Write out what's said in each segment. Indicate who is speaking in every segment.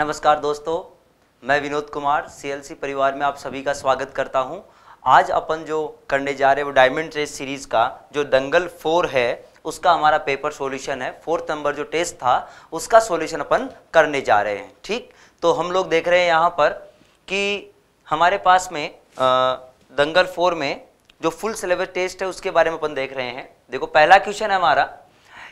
Speaker 1: नमस्कार दोस्तों मैं विनोद कुमार सीएलसी परिवार में आप सभी का स्वागत करता हूं आज अपन जो करने जा रहे हैं वो डायमंड टेस्ट सीरीज़ का जो दंगल फोर है उसका हमारा पेपर सॉल्यूशन है फोर्थ नंबर जो टेस्ट था उसका सॉल्यूशन अपन करने जा रहे हैं ठीक तो हम लोग देख रहे हैं यहाँ पर कि हमारे पास में आ, दंगल फोर में जो फुल सिलेबस टेस्ट है उसके बारे में अपन देख रहे हैं देखो पहला क्वेश्चन है हमारा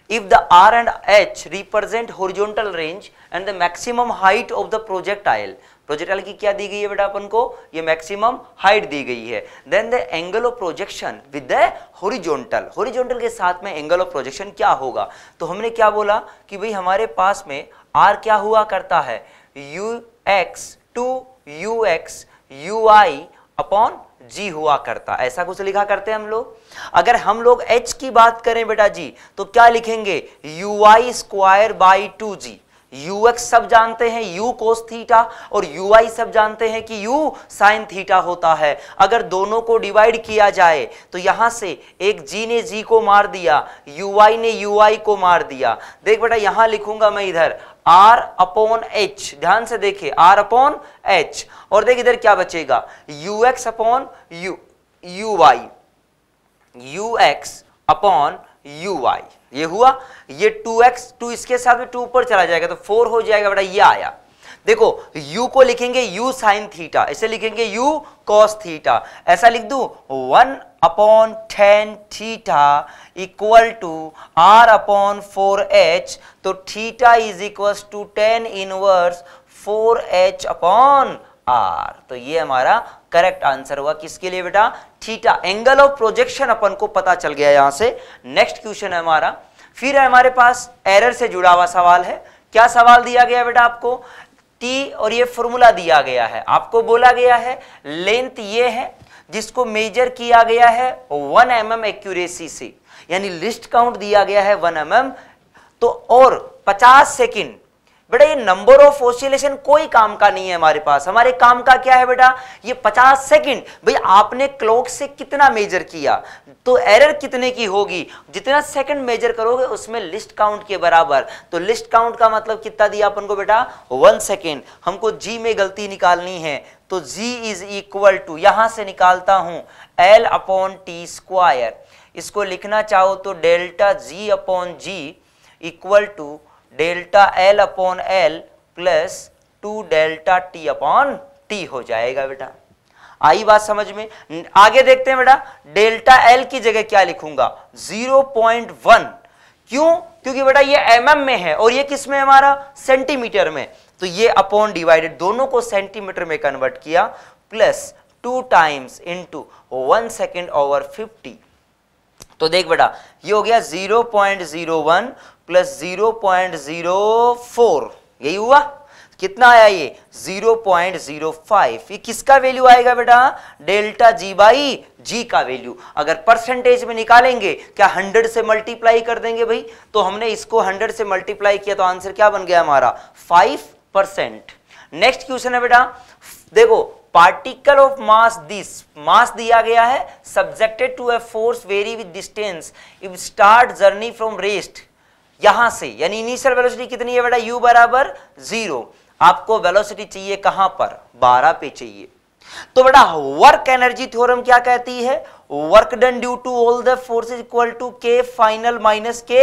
Speaker 1: if the R and H represent horizontal range and the maximum height of the projectile projectile ki kya di gayi hai beta apan ko ye maximum height di gayi hai then the angle of projection with the horizontal horizontal ke sath mein angle of projection kya hoga to humne kya bola ki bhai hamare paas mein R kya hua karta hai ux to ux ui upon जी हुआ करता ऐसा कुछ लिखा करते हैं हम लोग अगर हम लोग एच की बात करें बेटा जी तो क्या लिखेंगे u I square by two g u x सब जानते हैं यू कोस थीटा और यू आई सब जानते हैं कि यू साइन थीटा होता है अगर दोनों को डिवाइड किया जाए तो यहां से एक जी ने जी को मार दिया यू आई ने यू आई को मार दिया देख बेटा यहां लिखूंगा मैं इधर आर अपॉन एच ध्यान से देखिए आर अपॉन एच और देखिए इधर क्या बचेगा u x upon u u y u x upon u y ये हुआ ये टू एक्स टू इसके साथ में टू ऊपर चला जाएगा तो फोर हो जाएगा बेटा ये आया देखो u को लिखेंगे u साइन थीटा ऐसे लिखेंगे u cos थीटा ऐसा लिख दू one upon tan theta equal to R upon four H तो theta is equal to tan inverse four H upon R तो ये हमारा करेक्ट आंसर हुआ किसके लिए बेटा थीटा एंगल ऑफ प्रोजेक्शन अपन को पता चल गया यहां से नेक्स्ट क्वेश्चन है हमारा फिर हमारे पास एरर से जुड़ा हुआ सवाल है क्या सवाल दिया गया बेटा आपको टी और ये फॉर्मूला दिया गया है आपको बोला गया है लेंथ ये है जिसको मेजर किया गया है वन एम एम एक्यूरेसी से यानी लिस्ट काउंट दिया गया है वन एम mm, तो और पचास सेकेंड बेटा ये नंबर ऑफ ऑसिलेशन कोई काम का नहीं है हमारे पास हमारे काम का क्या है बेटा ये 50 सेकंड भाई आपने क्लॉक से कितना मेजर किया तो एरर कितने की होगी जितना सेकंड मेजर करोगे उसमें लिस्ट काउंट के बराबर तो लिस्ट काउंट का मतलब कितना दिया अपन को बेटा वन सेकेंड हमको जी में गलती निकालनी है तो जी इज इक्वल टू यहां से निकालता हूं एल अपॉन टी स्क्वायर इसको लिखना चाहो तो delta g upon g equal to delta L upon L plus two delta T upon T हो जाएगा बेटा आई बात समझ में आगे देखते हैं बेटा डेल्टा एल की जगह क्या लिखूंगा 0.1 क्यों क्योंकि बेटा ये एम mm में है और ये किस में हमारा सेंटीमीटर में तो ये अपॉन डिवाइडेड दोनों को सेंटीमीटर में कन्वर्ट किया plus two times into one second over fifty तो देख बेटा ये हो गया 0.01 प्लस फोर यही हुआ कितना आया ये 0.05 ये किसका वैल्यू आएगा बेटा डेल्टा जी बाई जी का वैल्यू अगर परसेंटेज में निकालेंगे क्या 100 से मल्टीप्लाई कर देंगे भाई तो हमने इसको 100 से मल्टीप्लाई किया तो आंसर क्या बन गया हमारा 5 परसेंट नेक्स्ट क्वेश्चन है बेटा देखो particle of mass this mass दिया गया है subjected to a force vary with distance if start journey from rest यहां से यानी इनिशियल वेलोसिटी कितनी है बेटा u बराबर जीरो आपको वेलोसिटी चाहिए कहां पर 12 पे चाहिए तो बेटा वर्क एनर्जी थ्योरम क्या कहती है work done due to all the force is equal to K final minus K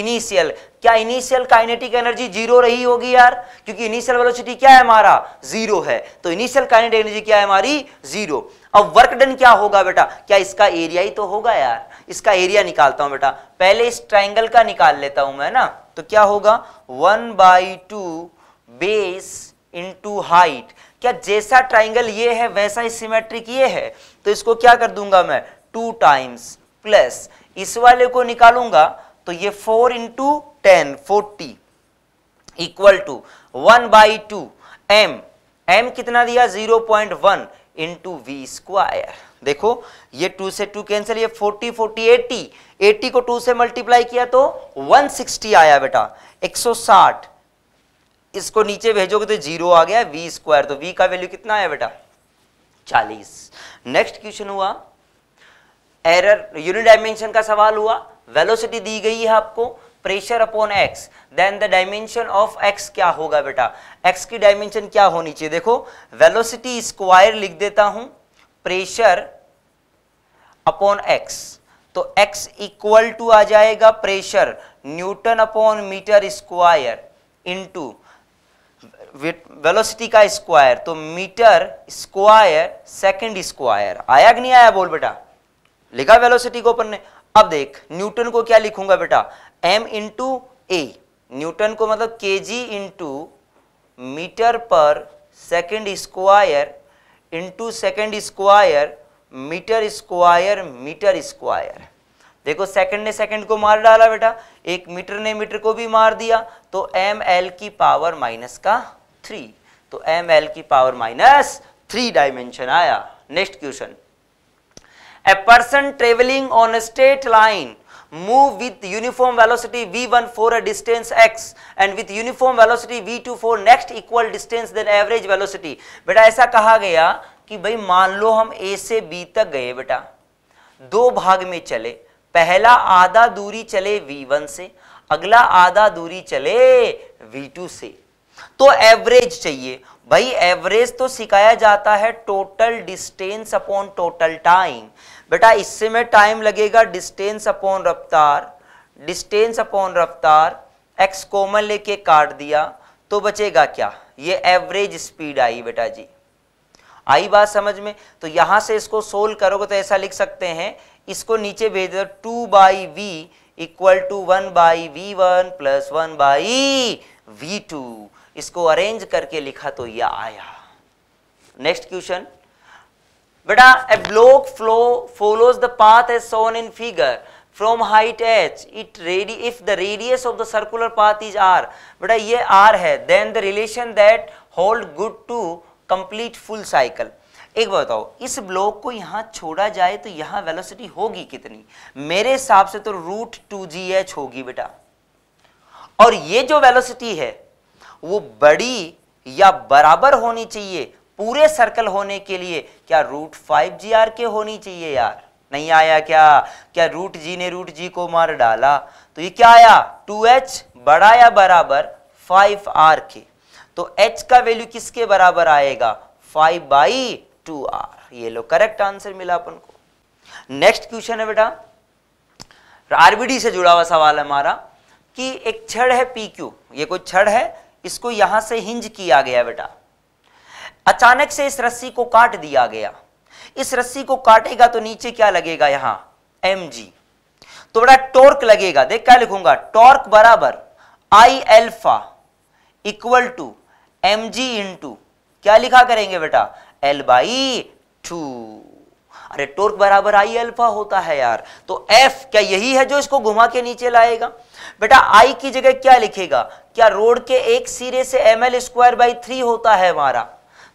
Speaker 1: initial क्या इनिशियल काइनेटिक एनर्जी जीरो रही होगी यार क्योंकि इनिशियल वेलोसिटी क्या है हमारा जीरो है तो इनिशियल काइनेटिक एनर्जी क्या है हमारी जीरो अब वर्क डन क्या होगा बेटा क्या इसका एरिया ही तो होगा यार इसका एरिया निकालता हूं बेटा पहले इस ट्राइंगल का निकाल लेता हूं मैं ना तो क्या होगा one by two base into height क्या जैसा ट्राइंगल ये है वैसा ही सिमेट्रिक ये है तो इसको क्या कर दूंगा मैं टू टाइम्स प्लस इस वाले को निकालूंगा तो ये four into ten forty equal to one by two m M कितना दिया zero point one into v square देखो ये टू से टू कैंसिल ये फोर्टी फोर्टी एटी एटी को टू से मल्टीप्लाई किया तो वन सिक्सटी आया बेटा एक सौ साठ इसको नीचे भेजोगे तो जीरो आ गया वी स्क्वायर तो वी का वैल्यू कितना आया बेटा चालीस नेक्स्ट क्वेश्चन हुआ एरर यूनिट डायमेंशन का सवाल हुआ वेलोसिटी दी गई है आपको pressure upon x then the dimension of x क्या होगा बेटा एक्स की डायमेंशन क्या होनी चाहिए देखो वेलोसिटी स्क्वायर लिख देता हूं प्रेशर अपॉन एक्स तो एक्स इक्वल टू आ जाएगा pressure newton upon metre square into velocity का स्क्वायर तो मीटर स्क्वायर सेकंड स्क्वायर आया कि नहीं आया बोल बेटा लिखा वेलोसिटी को अपन ने अब देख न्यूटन को क्या लिखूंगा बेटा एम इंटू ए न्यूटन को मतलब के जी इंटू मीटर पर second square into second square metre square metre square देखो सेकंड ने सेकंड को मार डाला बेटा एक मीटर ने मीटर को भी मार दिया तो एम एल की पावर माइनस का थ्री तो एम एल की पावर माइनस थ्री डायमेंशन आया next question a person travelling on straight line move with uniform velocity V one for a distance X and with uniform velocity V two four next equal distance then average velocity बेटा ऐसा कहा गया कि भाई मान लो हम ए से B तक गए बेटा दो भाग में चले पहला आधा दूरी चले वी वन से अगला आधा दूरी चले वी टू से तो एवरेज चाहिए भाई एवरेज तो सिखाया जाता है total distance upon total time बेटा इससे में टाइम लगेगा डिस्टेंस अपॉन रफ्तार डिस्टेंस अपॉन रफ्तार एक्स कॉमन लेके काट दिया तो बचेगा क्या ये एवरेज स्पीड आई बेटा जी आई बात समझ में तो यहां से इसको सोल्व करोगे तो ऐसा लिख सकते हैं इसको नीचे भेज दो two by V equal to one by V one plus one by V two इसको अरेंज करके लिखा तो यह आया नेक्स्ट क्वेश्चन बेटा a block flow follows the path as shown in figure from height H it ready if the radius of the circular path is R बेटा ये R है then the relation that hold good to complete full cycle एक बताओ इस block को यहां छोड़ा जाए तो यहां वेलोसिटी होगी कितनी मेरे हिसाब से तो रूट टू जी एच होगी बेटा और ये जो वेलोसिटी है वो बड़ी या बराबर होनी चाहिए पूरे सर्कल होने के लिए क्या रूट फाइव जी आर के होनी चाहिए यार नहीं आया क्या क्या रूट जी ने रूट जी को मार डाला तो ये क्या आया टू एच बड़ा या बराबर फाइव आर के तो एच का वैल्यू किसके बराबर आएगा फाइव बाई टू आर ये लो करेक्ट आंसर मिला अपन को नेक्स्ट क्वेश्चन है बेटा आरबीडी से जुड़ा हुआ सवाल है हमारा कि एक छड़ है पी क्यू ये कोई छड़ है इसको यहां से हिंज किया गया बेटा अचानक से इस रस्सी को काट दिया गया इस रस्सी को काटेगा तो नीचे क्या लगेगा यहां एम जी तो बड़ा टोर्क लगेगा देख क्या लिखूंगा टोर्क बराबर I alpha equal to M G two क्या लिखा करेंगे बेटा एल बाई टू अरे टोर्क बराबर आई अल्फा होता है यार तो एफ क्या यही है जो इसको घुमा के नीचे लाएगा बेटा आई की जगह क्या लिखेगा क्या रोड के एक सिरे से M L square by three होता है हमारा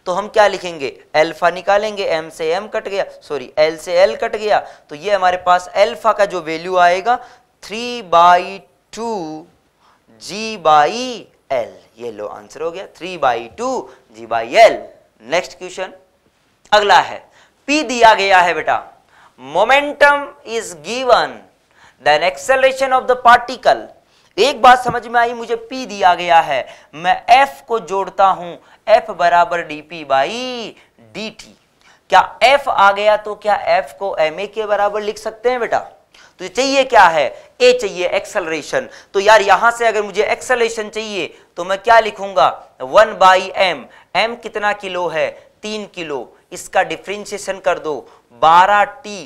Speaker 1: तो हम क्या लिखेंगे अल्फा निकालेंगे एम से एम कट गया सॉरी एल से एल कट गया तो ये हमारे पास एल्फा का जो वैल्यू आएगा three by two G by L ये लो आंसर हो गया three by two G by L next question अगला है p दिया गया है बेटा momentum is given then acceleration of the particle एक बात समझ में आई मुझे p दिया गया है मैं f को जोड़ता हूं f बराबर D P by D T क्या f आ गया तो क्या f को एम ए के बराबर लिख सकते हैं बेटा तो चाहिए क्या है ए चाहिए एक्सेलरेशन तो यार यहां से अगर मुझे एक्सेलरेशन चाहिए तो मैं क्या लिखूंगा वन बाई एम एम कितना किलो है तीन किलो इसका डिफ्रेंशिएशन कर दो बारह T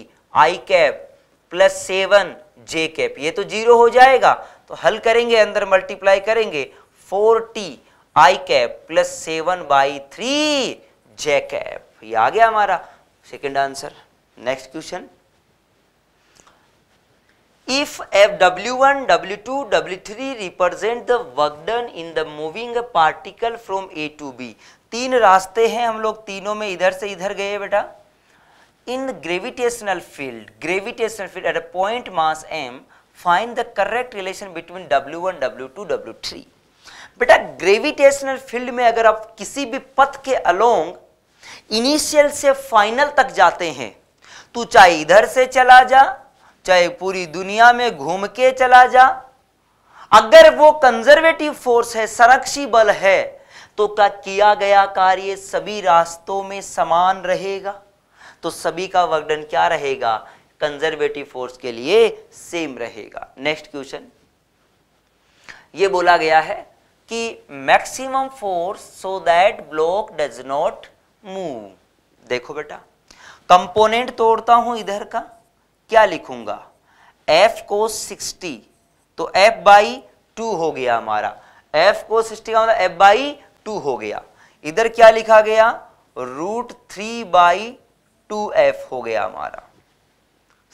Speaker 1: I cap plus seven J cap ये तो जीरो हो जाएगा तो हल करेंगे अंदर मल्टीप्लाई करेंगे four T I cap plus seven by three J cap ये आ गया हमारा second answer next question if f w1 w2 w3 represent the work done in the moving a particle from a to b तीन रास्ते हैं हम लोग तीनों में इधर से इधर गए बेटा gravitational field at a point mass M find the correct relation between W one W two W three बेटा ग्रेविटेशनल फील्ड में अगर आप किसी भी पथ के अलोंग इनिशियल से फाइनल तक जाते हैं तो चाहे इधर से चला जा चाहे पूरी दुनिया में घूम के चला जा अगर वो कंजर्वेटिव फोर्स है संरक्षी बल है तो क्या किया गया कार्य सभी रास्तों में समान रहेगा तो सभी का वर्गन क्या रहेगा कंजर्वेटिव फोर्स के लिए सेम रहेगा नेक्स्ट क्वेश्चन ये बोला गया है कि maximum force so that block does not move देखो बेटा कंपोनेंट तोड़ता हूं इधर का क्या लिखूंगा F को 60 तो F बाई टू हो गया हमारा F को 60 का मतलब F बाई टू हो गया इधर क्या लिखा गया root three by two F हो गया हमारा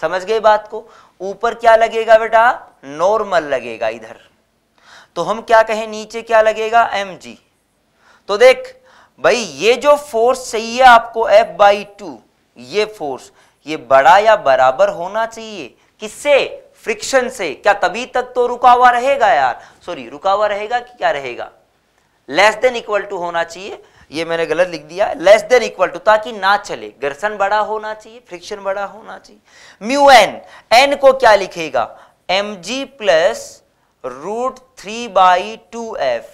Speaker 1: समझ गए बात को ऊपर क्या लगेगा बेटा नॉर्मल लगेगा इधर तो हम क्या कहें नीचे क्या लगेगा एम जी तो देख भाई ये जो फोर्स चाहिए आपको एफ बाई टू ये फोर्स ये बड़ा या बराबर होना चाहिए किससे फ्रिक्शन से क्या तभी तक तो रुका हुआ रहेगा यार सॉरी रुका हुआ रहेगा कि क्या रहेगा लेस देन इक्वल टू होना चाहिए ये मैंने गलत लिख दिया लेस देन इक्वल टू ताकि ना चले घर्षण बड़ा होना चाहिए फ्रिक्शन बड़ा होना चाहिए म्यू एन एन को क्या लिखेगा M G plus root three by two F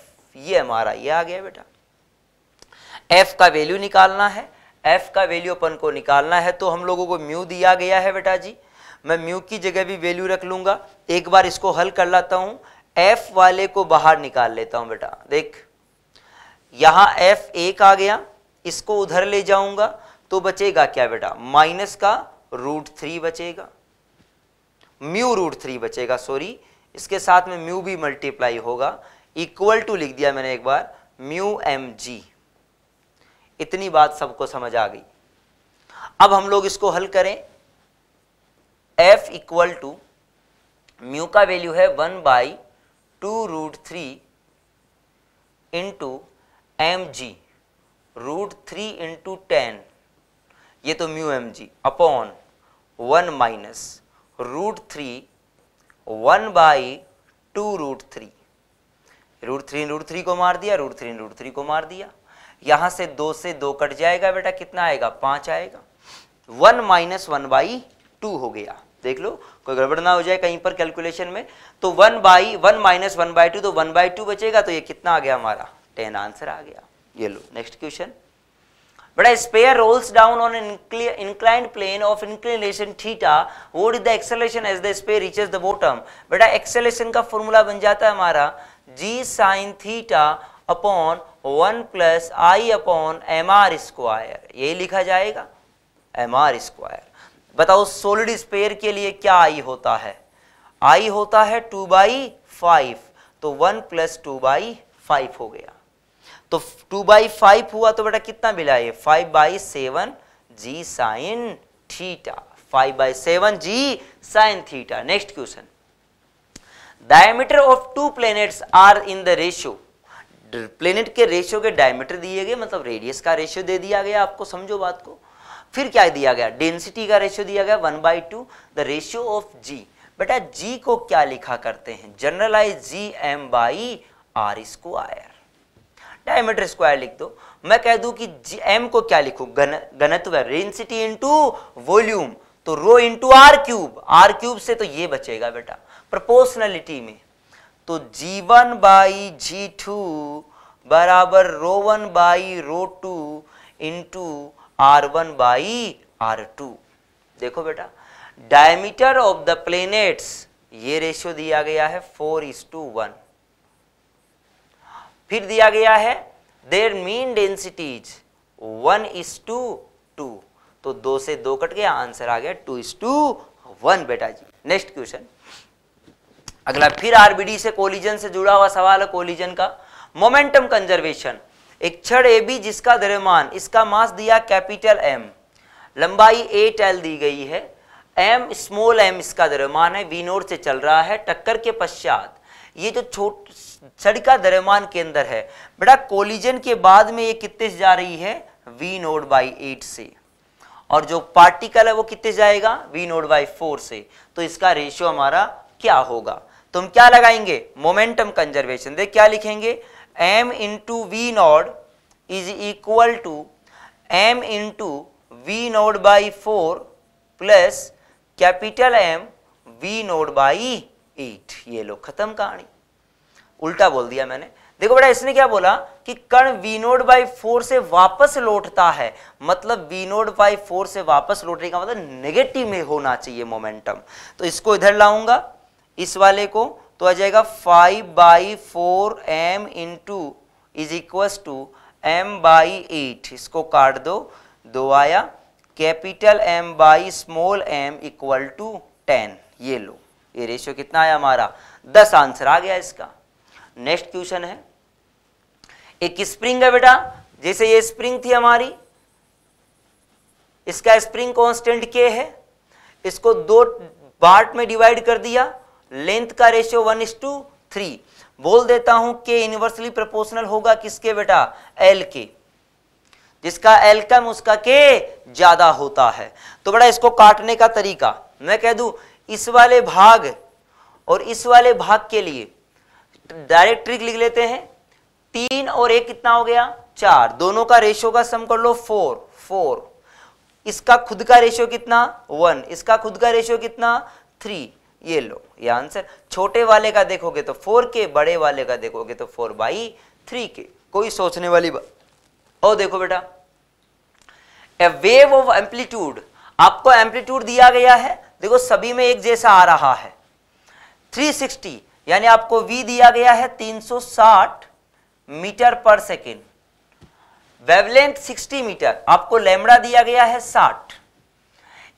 Speaker 1: ये हमारा ये आ गया बेटा एफ का वैल्यू निकालना है एफ का वैल्यू अपन को निकालना है तो हम लोगों को म्यू दिया गया है बेटा जी मैं म्यू की जगह भी वैल्यू रख लूंगा एक बार इसको हल कर लाता हूं एफ वाले को बाहर निकाल लेता हूं बेटा देख यहां एफ एक आ गया इसको उधर ले जाऊंगा तो बचेगा क्या बेटा माइनस का रूट थ्री बचेगा म्यू रूट थ्री बचेगा सॉरी इसके साथ में म्यू भी मल्टीप्लाई होगा इक्वल टू लिख दिया मैंने एक बार म्यू एम जी इतनी बात सबको समझ आ गई अब हम लोग इसको हल करें एफ इक्वल टू म्यू का वैल्यू है one by two root three into M G root three into ten ये तो mu M G upon one minus root three one by two root three root three root three को मार दिया root three root three को मार दिया यहाँ से दो से दो कट जाएगा बेटा कितना आएगा पाँच आएगा one minus one by two हो गया देख लो कोई गड़बड़ ना हो जाए कहीं पर कैलकुलेशन में तो one by one minus one by two तो वन बाई टू बचेगा तो ये कितना आ गया हमारा टेन आंसर आ गया ये लो next question but a sphere rolls down on an inclined plane of inclination theta what is the acceleration as the sphere reaches the bottom बेटा acceleration का फॉर्मूला बन जाता है हमारा g sin theta upon one plus I upon M R square यही लिखा जाएगा M R square बताओ सोलिड स्पेयर के लिए क्या आई होता है आई होता है टू बाई फाइव तो one plus two by five हो गया तो टू बाई फाइव हुआ तो बेटा कितना मिला ये five by seven G sine theta five by seven G sine theta next question diameter of two planets are in the ratio planet के रेशियो के डायमीटर दिए गए मतलब रेडियस का रेशियो दे दिया गया आपको समझो बात को फिर क्या दिया गया डेंसिटी का रेशियो दिया गया one by two the ratio of G बेटा जी को क्या लिखा करते हैं generalise G M by R square diameter square लिख दो मैं कह दूं कि एम को क्या लिखूं घन घनत्व रेंसिटी इंटू वॉल्यूम तो rho into R cube R cube से तो ये बचेगा बेटा प्रोपोर्शनलिटी में तो G one by G two बराबर rho one by rho two into R one by R two देखो बेटा डायमीटर ऑफ द प्लेनेट्स ये रेशियो दिया गया है फोर इज टू वन फिर दिया गया है their mean densities one is to two तो दो से दो कट गया आंसर आ गया टू इज टू वन बेटा जी नेक्स्ट क्वेश्चन अगला फिर आरबीडी से कोलिजन से जुड़ा हुआ सवाल है कोलिजन का मोमेंटम कंजर्वेशन एक छड़ ए बी जिसका द्रव्यमान इसका मास दिया कैपिटल एम लंबाई एट एल दी गई है एम स्मॉल एम इसका द्रव्यमान है वी नोट से चल रहा है टक्कर के पश्चात ये जो छोट छड़का दरमान के अंदर है बेटा कोलिजन के बाद में ये कितने से जा रही है वी नोड बाई एट से और जो पार्टिकल है वो कितने जाएगा वी नोड बाई फोर से तो इसका रेशियो हमारा क्या होगा तो हम क्या लगाएंगे मोमेंटम कंजर्वेशन देख क्या लिखेंगे m into V naught is equal to M into V naught by four plus capital M V naught by eight ये लो खत्म कहानी उल्टा बोल दिया मैंने देखो बेटा इसने क्या बोला कि कण विनोड बाई फोर से वापस लौटता है मतलब विनोड बाई फोर से वापस लौटने का मतलब नेगेटिव में होना चाहिए मोमेंटम तो इसको इधर लाऊंगा इस वाले को तो आ जाएगा five by four M in two is equal to M by eight इसको काट दो दो आया capital M by small M equal to ten ये लो ये रेशियो कितना आया हमारा दस आंसर आ गया इसका नेक्स्ट क्वेश्चन है एक स्प्रिंग है बेटा जैसे ये स्प्रिंग थी हमारी इसका स्प्रिंग कांस्टेंट के है इसको दो पार्ट में डिवाइड कर दिया लेंथ का ratio one is to three बोल देता हूं के यूनिवर्सली प्रोपोर्शनल होगा किसके बेटा एल के जिसका एल कम उसका के ज्यादा होता है तो बेटा इसको काटने का तरीका मैं कह दू इस वाले भाग और इस वाले भाग के लिए डायरेक्ट ट्रिक लिख लेते हैं तीन और एक कितना हो गया चार दोनों का रेशियो का सम कर लो फोर फोर इसका खुद का रेशियो कितना वन इसका खुद का रेशियो कितना थ्री ये लो ये आंसर छोटे वाले का देखोगे तो फोर के बड़े वाले का देखोगे तो फोर बाई थ्री के कोई सोचने वाली बात और देखो बेटा ए वेव ऑफ एम्पलीट्यूड आपको एम्पलीट्यूड दिया गया है देखो सभी में एक जैसा आ रहा है थ्री सिक्सटी यानी आपको v दिया गया है 360 मीटर पर सेकेंड वेवलेंथ 60 मीटर आपको लेमड़ा दिया गया है 60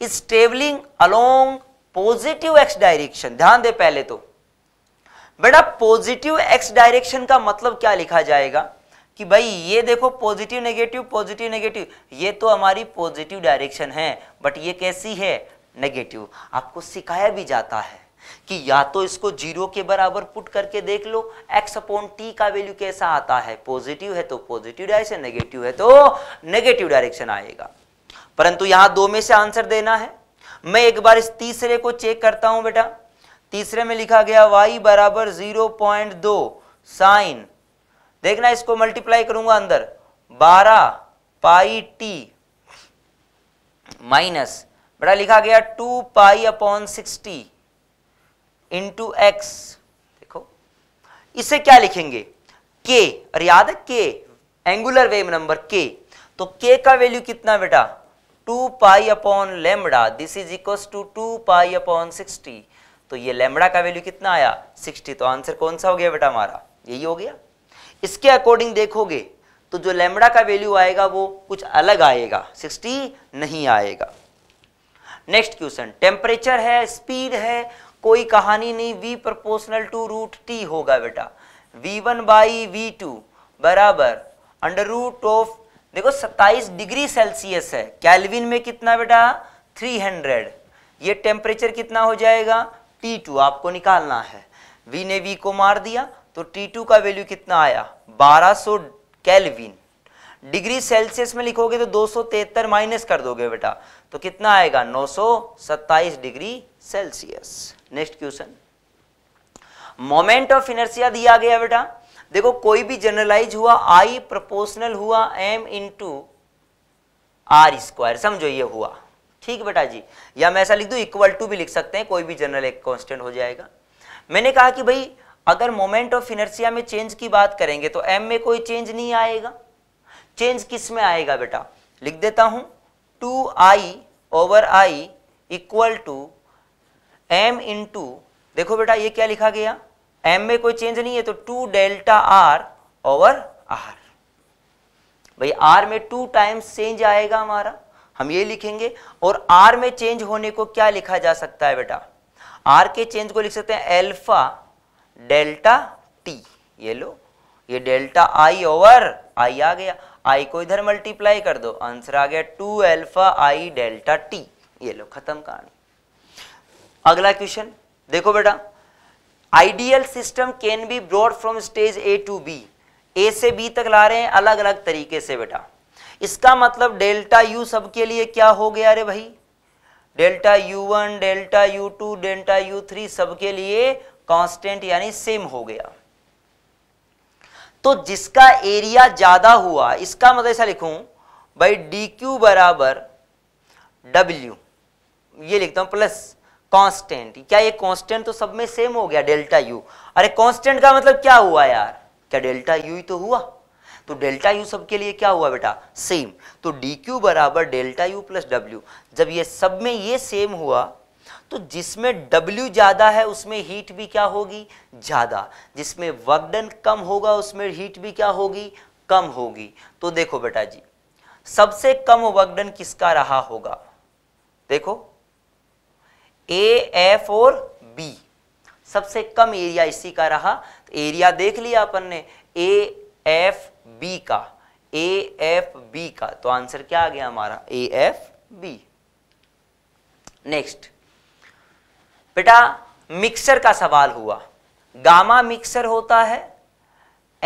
Speaker 1: is travelling along positive X direction ध्यान दे पहले तो बेटा पॉजिटिव एक्स डायरेक्शन का मतलब क्या लिखा जाएगा कि भाई ये देखो पॉजिटिव नेगेटिव पॉजिटिव नेगेटिव ये तो हमारी पॉजिटिव डायरेक्शन है बट ये कैसी है नेगेटिव आपको सिखाया भी जाता है कि या तो इसको जीरो के बराबर पुट करके देख लो एक्स अपॉन टी का वैल्यू कैसा आता है पॉजिटिव है तो पॉजिटिव डायरेक्शन नेगेटिव है तो नेगेटिव डायरेक्शन आएगा परंतु यहां दो में से आंसर देना है मैं एक बार इस तीसरे को चेक करता हूं बेटा तीसरे में लिखा गया वाई बराबर जीरो पॉइंट दो साइन देखना इसको मल्टीप्लाई करूंगा अंदर बारह पाई टी माइनस बेटा लिखा गया two pi upon sixty into X देखो इसे क्या लिखेंगे के अरे याद है के एंगुलर वेव नंबर के तो के का वैल्यू कितना बेटा two pi upon lambda this is equal to two pi upon sixty तो ये लेमड़ा का वैल्यू कितना आया सिक्सटी तो आंसर कौन सा हो गया बेटा हमारा यही हो गया इसके अकॉर्डिंग देखोगे तो जो लेमड़ा का वैल्यू आएगा वो कुछ अलग आएगा 60 नहीं आएगा नेक्स्ट क्वेश्चन टेम्परेचर है स्पीड है कोई कहानी नहीं v proportional to root T होगा बेटा v1 one by V two बराबर अंडर रूट ऑफ देखो 27 डिग्री सेल्सियस है कैलविन में कितना बेटा 300 ये टेम्परेचर कितना हो जाएगा T2 आपको निकालना है V ने V को मार दिया तो T2 का वैल्यू कितना आया 1200 कैलविन डिग्री सेल्सियस में लिखोगे तो 273 माइनस कर दोगे बेटा तो कितना आएगा 927 degree Celsius next question moment of inertia दिया गया बेटा देखो कोई भी जनरलाइज हुआ आई प्रोपोर्शनल हुआ एम टू आर स्क्वायर समझो ये हुआ ठीक बेटा जी या मैं ऐसा लिख दू इक्वल टू भी लिख सकते हैं कोई भी जनरल एक कॉन्स्टेंट हो जाएगा मैंने कहा कि भाई अगर मोमेंट ऑफ इनर्सिया में चेंज की बात करेंगे तो एम में कोई चेंज नहीं आएगा चेंज किस में आएगा बेटा लिख देता हूं two I over I equal to m into देखो बेटा ये क्या लिखा गया m में कोई चेंज नहीं है तो two delta R over R भाई आर में टू टाइम्स चेंज आएगा हमारा हम ये लिखेंगे और आर में चेंज होने को क्या लिखा जा सकता है बेटा आर के चेंज को लिख सकते हैं एल्फा डेल्टा टी ये लो ये डेल्टा आई ओवर आई आ गया आई को इधर मल्टीप्लाई कर दो आंसर आ गया two alpha I delta T ये लो खत्म कहानी अगला क्वेश्चन देखो बेटा ideal system can be brought from stage A to B A से बी तक ला रहे हैं अलग अलग तरीके से बेटा इसका मतलब डेल्टा यू सबके लिए क्या हो गया अरे भाई delta U one delta U two delta U three सबके लिए कांस्टेंट यानी सेम हो गया तो जिसका एरिया ज्यादा हुआ इसका मतलब ऐसा लिखूं भाई डी क्यू बराबर डब्ल्यू ये लिखता हूं प्लस कांस्टेंट क्या ये कांस्टेंट तो सब में सेम हो गया डेल्टा यू अरे कांस्टेंट का मतलब क्या हुआ यार क्या डेल्टा यू ही तो हुआ तो डेल्टा यू सबके लिए क्या हुआ बेटा सेम तो डी क्यू बराबर डेल्टा यू प्लस डब्ल्यू जब ये सब में ये सेम हुआ तो जिसमें W ज़्यादा है उसमें हीट भी क्या होगी ज़्यादा जिसमें वर्कडन कम होगा उसमें हीट भी क्या होगी कम होगी तो देखो बेटा जी सबसे कम वर्कडन किसका रहा होगा देखो ए एफ और बी सबसे कम एरिया इसी का रहा तो एरिया देख लिया अपन ने ए एफ बी का ए एफ बी का तो आंसर क्या आ गया हमारा ए एफ बी नेक्स्ट बेटा मिक्सर का सवाल हुआ गामा मिक्सर होता है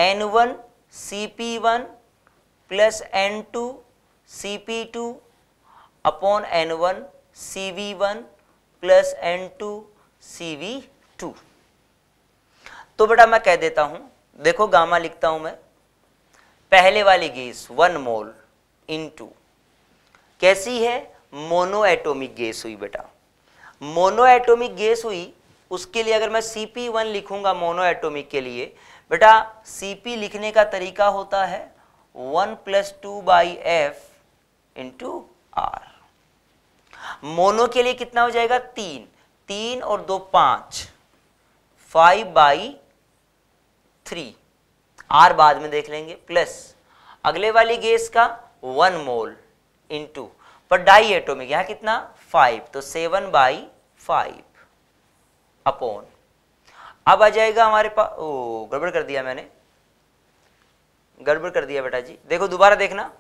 Speaker 1: N one C P one plus N two C P two upon N one C V one plus N two C V two तो बेटा मैं कह देता हूं देखो गामा लिखता हूं मैं पहले वाली गैस वन मोल इनटू कैसी है मोनो एटोमिक गैस हुई बेटा मोनो एटोमिक गैस हुई उसके लिए अगर मैं वन लिखूंगा मोनो एटोमिक के लिए बेटा पी लिखने का तरीका होता है one plus two by F into R mono के लिए कितना हो जाएगा तीन तीन और दो पांच फाइव बाई थ्री आर बाद में देख लेंगे प्लस अगले वाली गैस का वन मोल टू पर डाई एटोमिक यहां कितना फाइव तो सेवन बाई फाइव अपोन अब आ जाएगा हमारे पास ओ गड़बड़ कर दिया मैंने गड़बड़ कर दिया बेटा जी देखो दोबारा देखना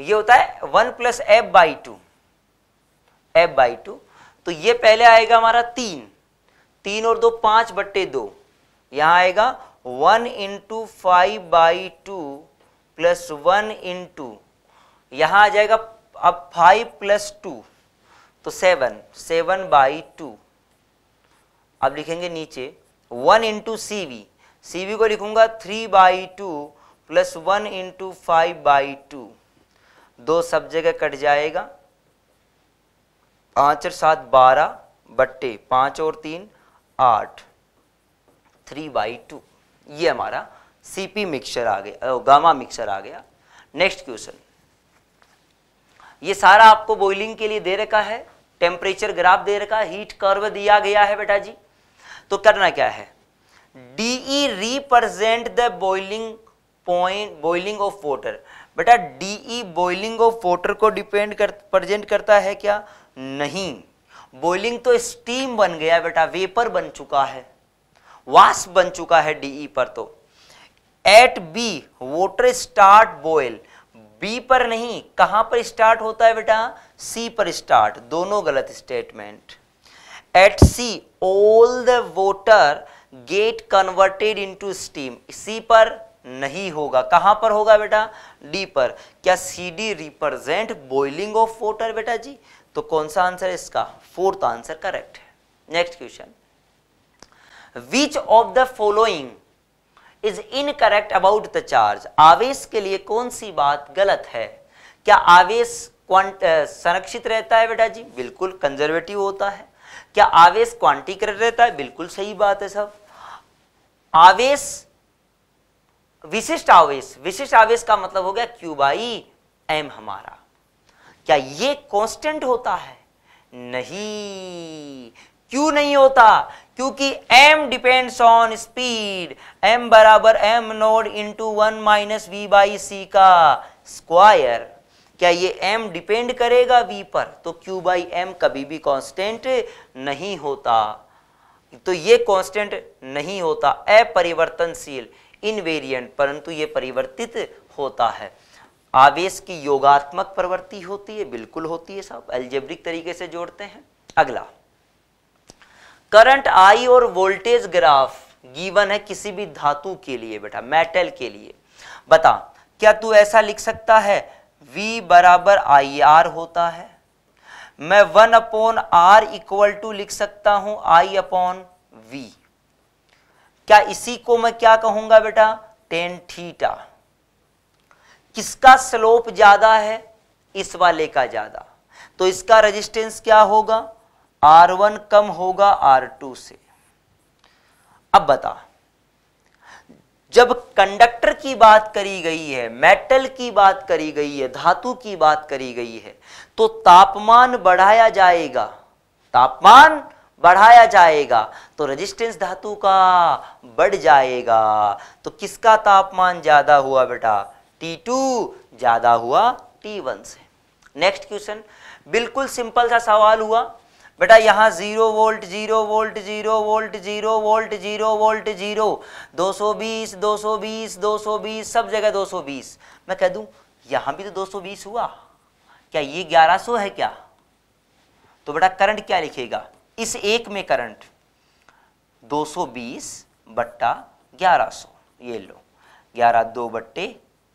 Speaker 1: ये होता है one plus F by two F by two तो ये पहले आएगा हमारा तीन तीन और दो पांच बट्टे दो यहां आएगा one into five by two plus one into यहां आ जाएगा अब फाइव प्लस टू तो सेवन सेवन बाई टू अब लिखेंगे नीचे one into C V C V को लिखूंगा three by two plus one into five by two दो सब जगह कट जाएगा पांच और सात बारह बट्टे पांच और तीन आठ थ्री बाई टू ये हमारा सीपी मिक्सचर आ गया गामा मिक्सचर आ गया नेक्स्ट क्वेश्चन ये सारा आपको बॉइलिंग के लिए दे रखा है टेम्परेचर ग्राफ दे रखा है हीट कर्व दिया गया है बेटा जी तो करना क्या है D E represent the boiling point boiling of water बेटा डीई बॉइलिंग ऑफ वॉटर को डिपेंड कर प्रेजेंट करता है क्या नहीं बॉइलिंग तो स्टीम बन गया बेटा वेपर बन चुका है वास्प बन चुका है डीई e पर तो at B water start boil B पर नहीं कहां पर स्टार्ट होता है बेटा सी पर स्टार्ट दोनों गलत statement at C all the water get converted into steam C पर नहीं होगा कहां पर होगा बेटा डी पर क्या C D represent boiling of water बेटा जी तो कौन सा आंसर है इसका फोर्थ आंसर करेक्ट है next question which of the following is incorrect about the charge आवेश के लिए कौन सी बात गलत है क्या आवेश संरक्षित रहता है बेटा जी बिल्कुल कंजर्वेटिव होता है क्या आवेश क्वांटिकरेट रहता है बिल्कुल सही बात है सब आवेश विशिष्ट आवेश विशिष्ट आवेश का मतलब हो गया क्यूबाई एम हमारा क्या ये कांस्टेंट होता है नहीं क्यों नहीं होता क्योंकि m depends on speed m बराबर m naught into one minus v by C का स्क्वायर क्या ये m डिपेंड करेगा v पर तो q बाई एम कभी भी कांस्टेंट नहीं होता तो ये कांस्टेंट नहीं होता अपरिवर्तनशील इनवेरियंट परंतु ये परिवर्तित होता है आवेश की योगात्मक प्रवृत्ति होती है बिल्कुल होती है सब एल्जेब्रिक तरीके से जोड़ते हैं अगला करंट आई और वोल्टेज ग्राफ गीवन है किसी भी धातु के लिए बेटा मेटल के लिए बता क्या तू ऐसा लिख सकता है V बराबर आई आर होता है मैं one upon R equal to लिख सकता हूं आई अपॉन वी क्या इसी को मैं क्या कहूंगा बेटा टेन थीटा किसका स्लोप ज़्यादा है इस वाले का ज़्यादा तो इसका रेजिस्टेंस क्या होगा R1 कम होगा R2 से अब बता जब कंडक्टर की बात करी गई है मेटल की बात करी गई है धातु की बात करी गई है तो तापमान बढ़ाया जाएगा तापमान बढ़ाया जाएगा तो रेजिस्टेंस धातु का बढ़ जाएगा तो किसका तापमान ज्यादा हुआ बेटा टी टू ज़्यादा हुआ टी वन से नेक्स्ट क्वेश्चन बिल्कुल सिंपल सा सवाल हुआ बेटा यहाँ zero volt zero volt zero volt zero volt zero volt zero 220 220 220 सब जगह 220 मैं कह दू यहां भी तो 220 हुआ क्या ये 1100 है क्या तो बेटा करंट क्या लिखेगा इस एक में करंट 220 बट्टा सो ये लो 11 दो बट्टे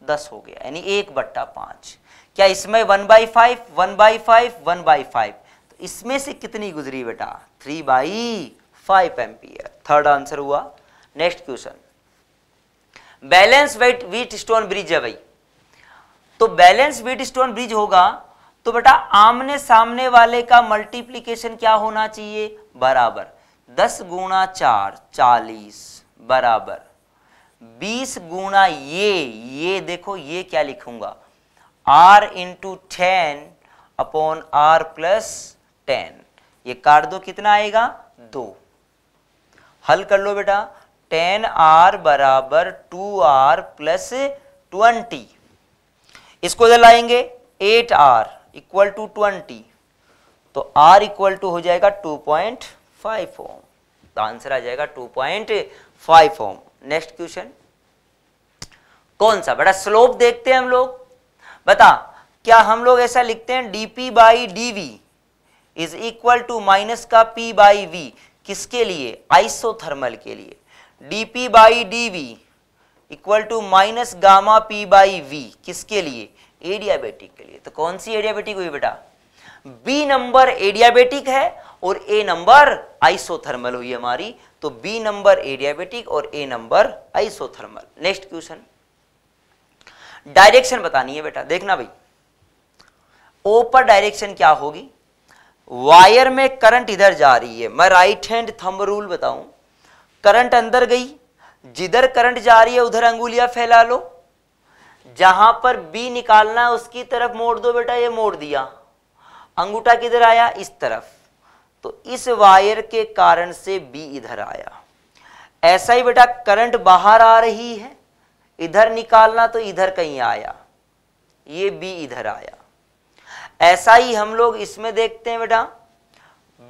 Speaker 1: दस हो गया यानी एक बट्टा पांच क्या इसमें one by five one by five one by five तो इसमें से कितनी गुजरी बेटा three by five ampere third answer हुआ next question balance wheat Wheatstone bridge है भाई तो बैलेंस वीट स्टोन ब्रिज होगा तो बेटा आमने सामने वाले का मल्टीप्लीकेशन क्या होना चाहिए बराबर दस गुणा चार चालीस बराबर बीस गुणा ये ये देखो ये क्या लिखूंगा R into ten upon R plus ten ये काट दो कितना आएगा दो हल कर लो बेटा टेन आर बराबर टू आर प्लस ट्वेंटी इसको इधर लाएंगे eight R equal to twenty तो आर इक्वल टू हो जाएगा two point five ohm answer आ जाएगा टू पॉइंट फाइव फॉर्म नेक्स्ट क्वेश्चन कौन सा बेटा स्लोप देखते हैं हम लोग बता क्या हम लोग ऐसा लिखते हैं P by D V is equal to minus का पी बाई वी किसके लिए आइसोथर्मल के लिए P by D V equal to minus gamma P by V किसके लिए एडियाबेटिक के लिए तो कौन सी एडियाबेटिक हुई बेटा बी नंबर एडियाबेटिक है और ए नंबर आइसोथर्मल हुई हमारी तो बी नंबर एडियाबेटिक और A number isothermal next question direction बतानी है बेटा देखना भाई ओपर डायरेक्शन क्या होगी वायर में करंट इधर जा रही है मैं राइट हैंड थंब रूल बताऊं करंट अंदर गई जिधर करंट जा रही है उधर अंगुलिया फैला लो जहां पर बी निकालना है उसकी तरफ मोड़ दो बेटा ये मोड़ दिया अंगूठा किधर आया इस तरफ तो इस वायर के कारण से बी इधर आया ऐसा ही बेटा करंट बाहर आ रही है इधर निकालना तो इधर कहीं आया ये बी इधर आया ऐसा ही हम लोग इसमें देखते हैं बेटा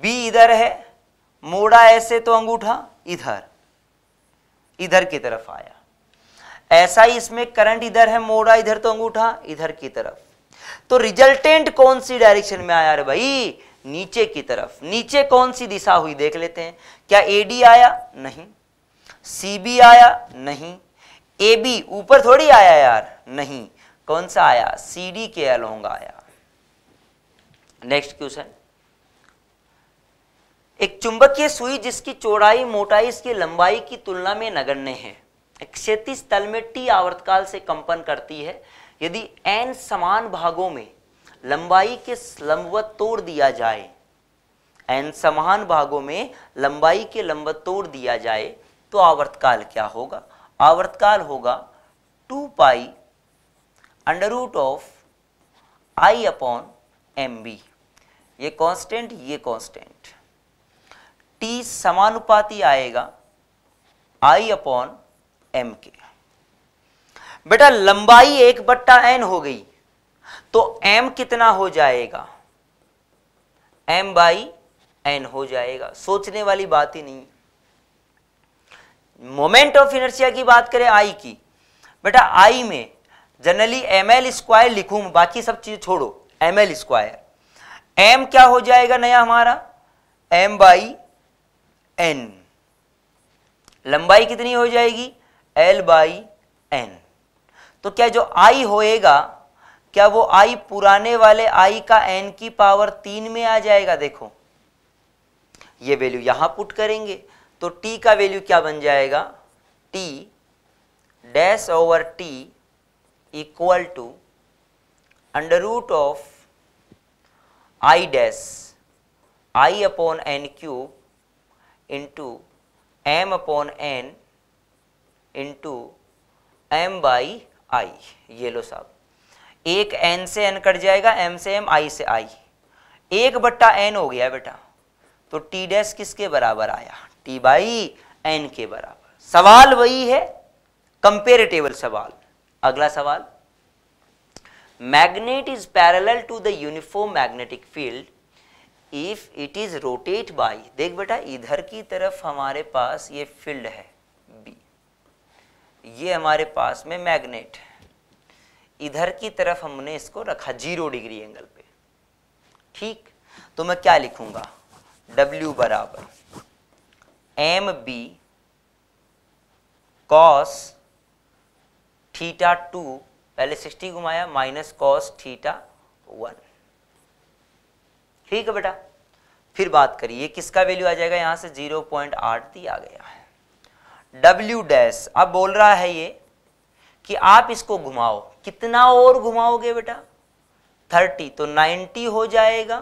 Speaker 1: बी इधर है मोड़ा ऐसे तो अंगूठा इधर इधर की तरफ आया ऐसा ही इसमें करंट इधर है मोड़ा इधर तो अंगूठा इधर की तरफ तो रिजल्टेंट कौन सी डायरेक्शन में आया अरे भाई नीचे की तरफ नीचे कौन सी दिशा हुई देख लेते हैं क्या एडी आया नहीं सीबी आया नहीं बी ऊपर थोड़ी आया यार नहीं कौन सा आया सीडी के अलोंग आया नेक्स्ट क्वेश्चन एक चुंबकीय सुई जिसकी चौड़ाई मोटाई इसकी लंबाई की तुलना में नगण्य है एक तल में टी आवर्तकाल से कंपन करती है यदि एन समान भागों में लंबाई के लंबवत तोड़ दिया जाए एन समान भागों में लंबाई के लंबवत तोड़ दिया जाए तो आवर्तकाल क्या होगा आवर्तकाल होगा two pi under root of I upon M B ये कांस्टेंट ये कांस्टेंट टी समानुपाती आएगा आई अपॉन एम के बेटा लंबाई एक बट्टा एन हो गई तो m कितना हो जाएगा m बाई एन हो जाएगा सोचने वाली बात ही नहीं मोमेंट ऑफ इनर्शिया की बात करें आई की बेटा आई में जनरली एम एल स्क्वायर लिखू बाकी सब चीज छोड़ो एम एल स्क्वायर एम क्या हो जाएगा नया हमारा एम बाई एन लंबाई कितनी हो जाएगी एल बाई एन तो क्या जो आई होएगा क्या वो आई पुराने वाले आई का एन की पावर तीन में आ जाएगा देखो ये वैल्यू यहां पुट करेंगे तो टी का वैल्यू क्या बन जाएगा T dash over T equal to under root of I dash I upon N cube into M upon N into M by I ये लो साहब एक एन से एन कट जाएगा एम से एम आई से आई एक बट्टा एन हो गया बेटा तो टी डैश किसके बराबर आया टी बाई एन के बराबर सवाल वही है कंपेरेटेबल सवाल अगला सवाल magnet is parallel to the uniform magnetic field if it is rotate by देख बेटा इधर की तरफ हमारे पास ये फील्ड है बी ये हमारे पास में मैग्नेट है इधर की तरफ हमने इसको रखा जीरो डिग्री एंगल पे ठीक तो मैं क्या लिखूंगा W बराबर M B cos theta two पहले 60 घुमाया माइनस कॉस थीटा वन ठीक है बेटा फिर बात करिए किसका वैल्यू आ जाएगा यहां से 0.8 पॉइंट दिया गया है W डैश अब बोल रहा है ये कि आप इसको घुमाओ कितना और घुमाओगे बेटा थर्टी तो नाइन्टी हो जाएगा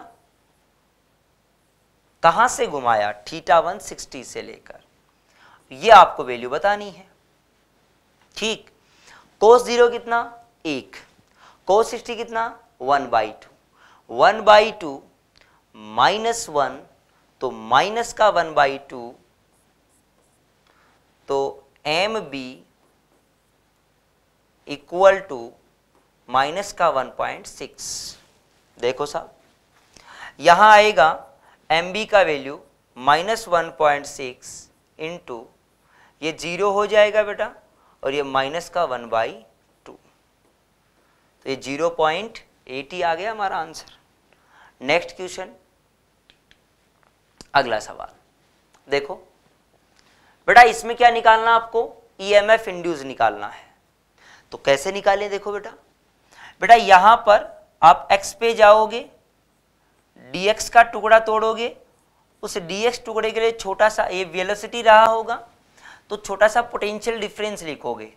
Speaker 1: कहां से घुमाया थीटा वन सिक्सटी से लेकर ये आपको वैल्यू बतानी है ठीक कोस जीरो कितना एक कोस सिक्सटी कितना one by two one by two minus one तो माइनस का वन बाई टू तो M B equal to minus का 1.6 देखो साहब यहां आएगा एम बी का value minus one point six two ये जीरो हो जाएगा बेटा और ये माइनस का वन बाई टू तो ये जीरो पॉइंट एट ही आ गया हमारा आंसर नेक्स्ट क्वेश्चन अगला सवाल देखो बेटा इसमें क्या निकालना आपको ई एम एफ इंड्यूस निकालना है तो कैसे निकालें देखो बेटा बेटा यहां पर आप x पे जाओगे dx का टुकड़ा तोड़ोगे उस dx टुकड़े के लिए छोटा सा ये वेलोसिटी रहा होगा तो छोटा सा पोटेंशियल डिफरेंस लिखोगे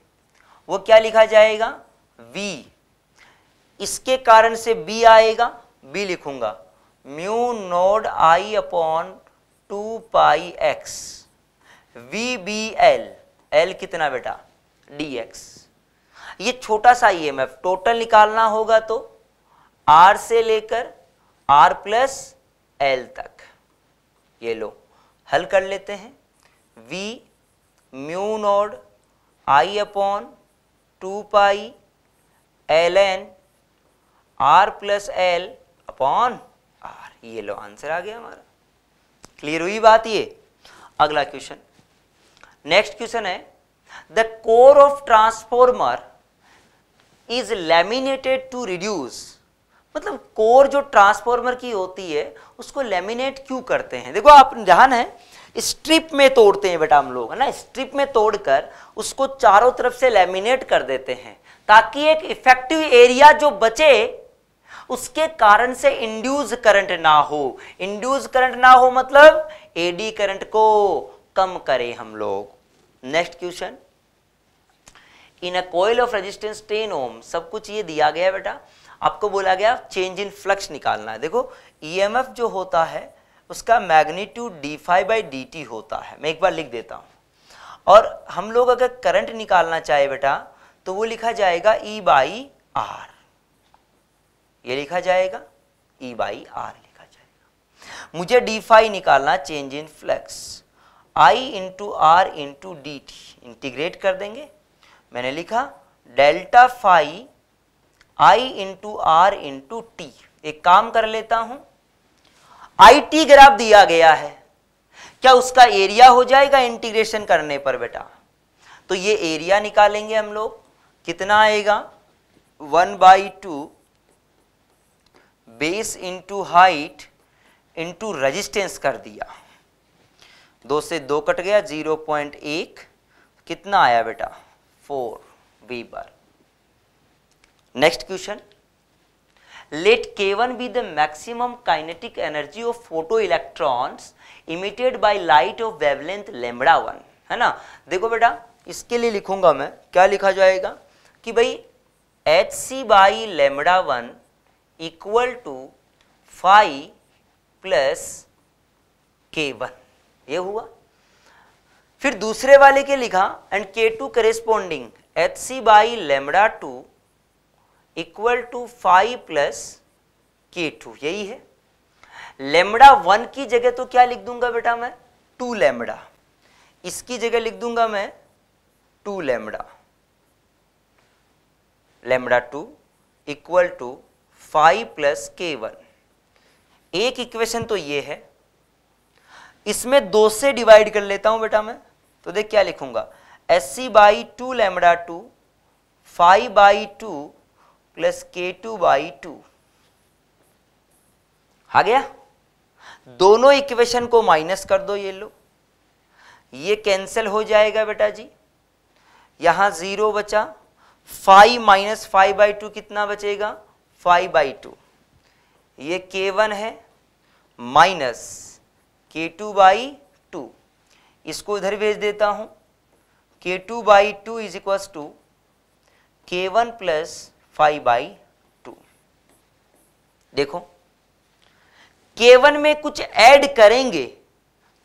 Speaker 1: वो क्या लिखा जाएगा v इसके कारण से b आएगा b लिखूंगा mu naught I upon two pi X V B L L कितना बेटा डी एक्स ये छोटा सा ई एम एफ टोटल निकालना होगा तो आर से लेकर आर प्लस एल तक ये लो हल कर लेते हैं V mu naught I upon two pi L N R plus L upon R ये लो आंसर आ गया हमारा क्लियर हुई बात ये अगला क्वेश्चन नेक्स्ट क्वेश्चन है the core of transformer is laminated to reduce मतलब कोर जो ट्रांसफॉर्मर की होती है उसको लेमिनेट क्यों करते हैं देखो आप ध्यान है स्ट्रिप में तोड़ते हैं बेटा हम लोग है ना स्ट्रिप में तोड़कर उसको चारों तरफ से लेमिनेट कर देते हैं ताकि एक इफेक्टिव एरिया जो बचे उसके कारण से इंड्यूस करंट ना हो इंड्यूस करंट ना हो मतलब एडी करंट को कम करें हम लोग next question in a coil of resistance ten ohm सब कुछ ये दिया गया बेटा आपको बोला गया चेंज इन फ्लक्स निकालना है देखो ईएमएफ e जो होता है उसका magnitude D phi by D T होता है मैं एक बार लिख देता हूँ और हम लोग अगर करंट निकालना चाहे बेटा तो वो लिखा जाएगा ई बाई आर ये लिखा जाएगा ई बाई आर लिखा जाएगा मुझे डी फाइव निकालना change in flux I into R into D T integrate कर देंगे मैंने लिखा delta phi I into R into T एक काम कर लेता हूं आई टी ग्राफ दिया गया है क्या उसका एरिया हो जाएगा इंटीग्रेशन करने पर बेटा तो ये एरिया निकालेंगे हम लोग कितना आएगा one by two base into height into resistance कर दिया दो से दो कट गया जीरो पॉइंट एक कितना आया बेटा 4 V bar. Next question let k1 be the maximum kinetic energy of photoelectrons emitted by light of wavelength lambda 1 है ना देखो बेटा इसके लिए लिखूंगा मैं क्या लिखा जाएगा कि भाई H C by lambda one equal to five plus K one ये हुआ फिर दूसरे वाले के लिखा and K two corresponding H C by lambda two equal to five plus K two यही है लेमडा वन की जगह तो क्या लिख दूंगा बेटा मैं टू लेमडा इसकी जगह लिख दूंगा मैं two lambda lambda two equal to five plus K one एक इक्वेशन तो ये है इसमें दो से डिवाइड कर लेता हूं बेटा मैं तो देख क्या लिखूंगा S C by two lambda two five by two plus K two by two आ गया दोनों इक्वेशन को माइनस कर दो ये लो ये कैंसिल हो जाएगा बेटा जी यहां जीरो बचा five minus five by two कितना बचेगा फाइव बाई टू ये के वन है माइनस के टू बाई इसको इधर भेज देता हूं K two by two is equals to K one plus five by two देखो के वन में कुछ ऐड करेंगे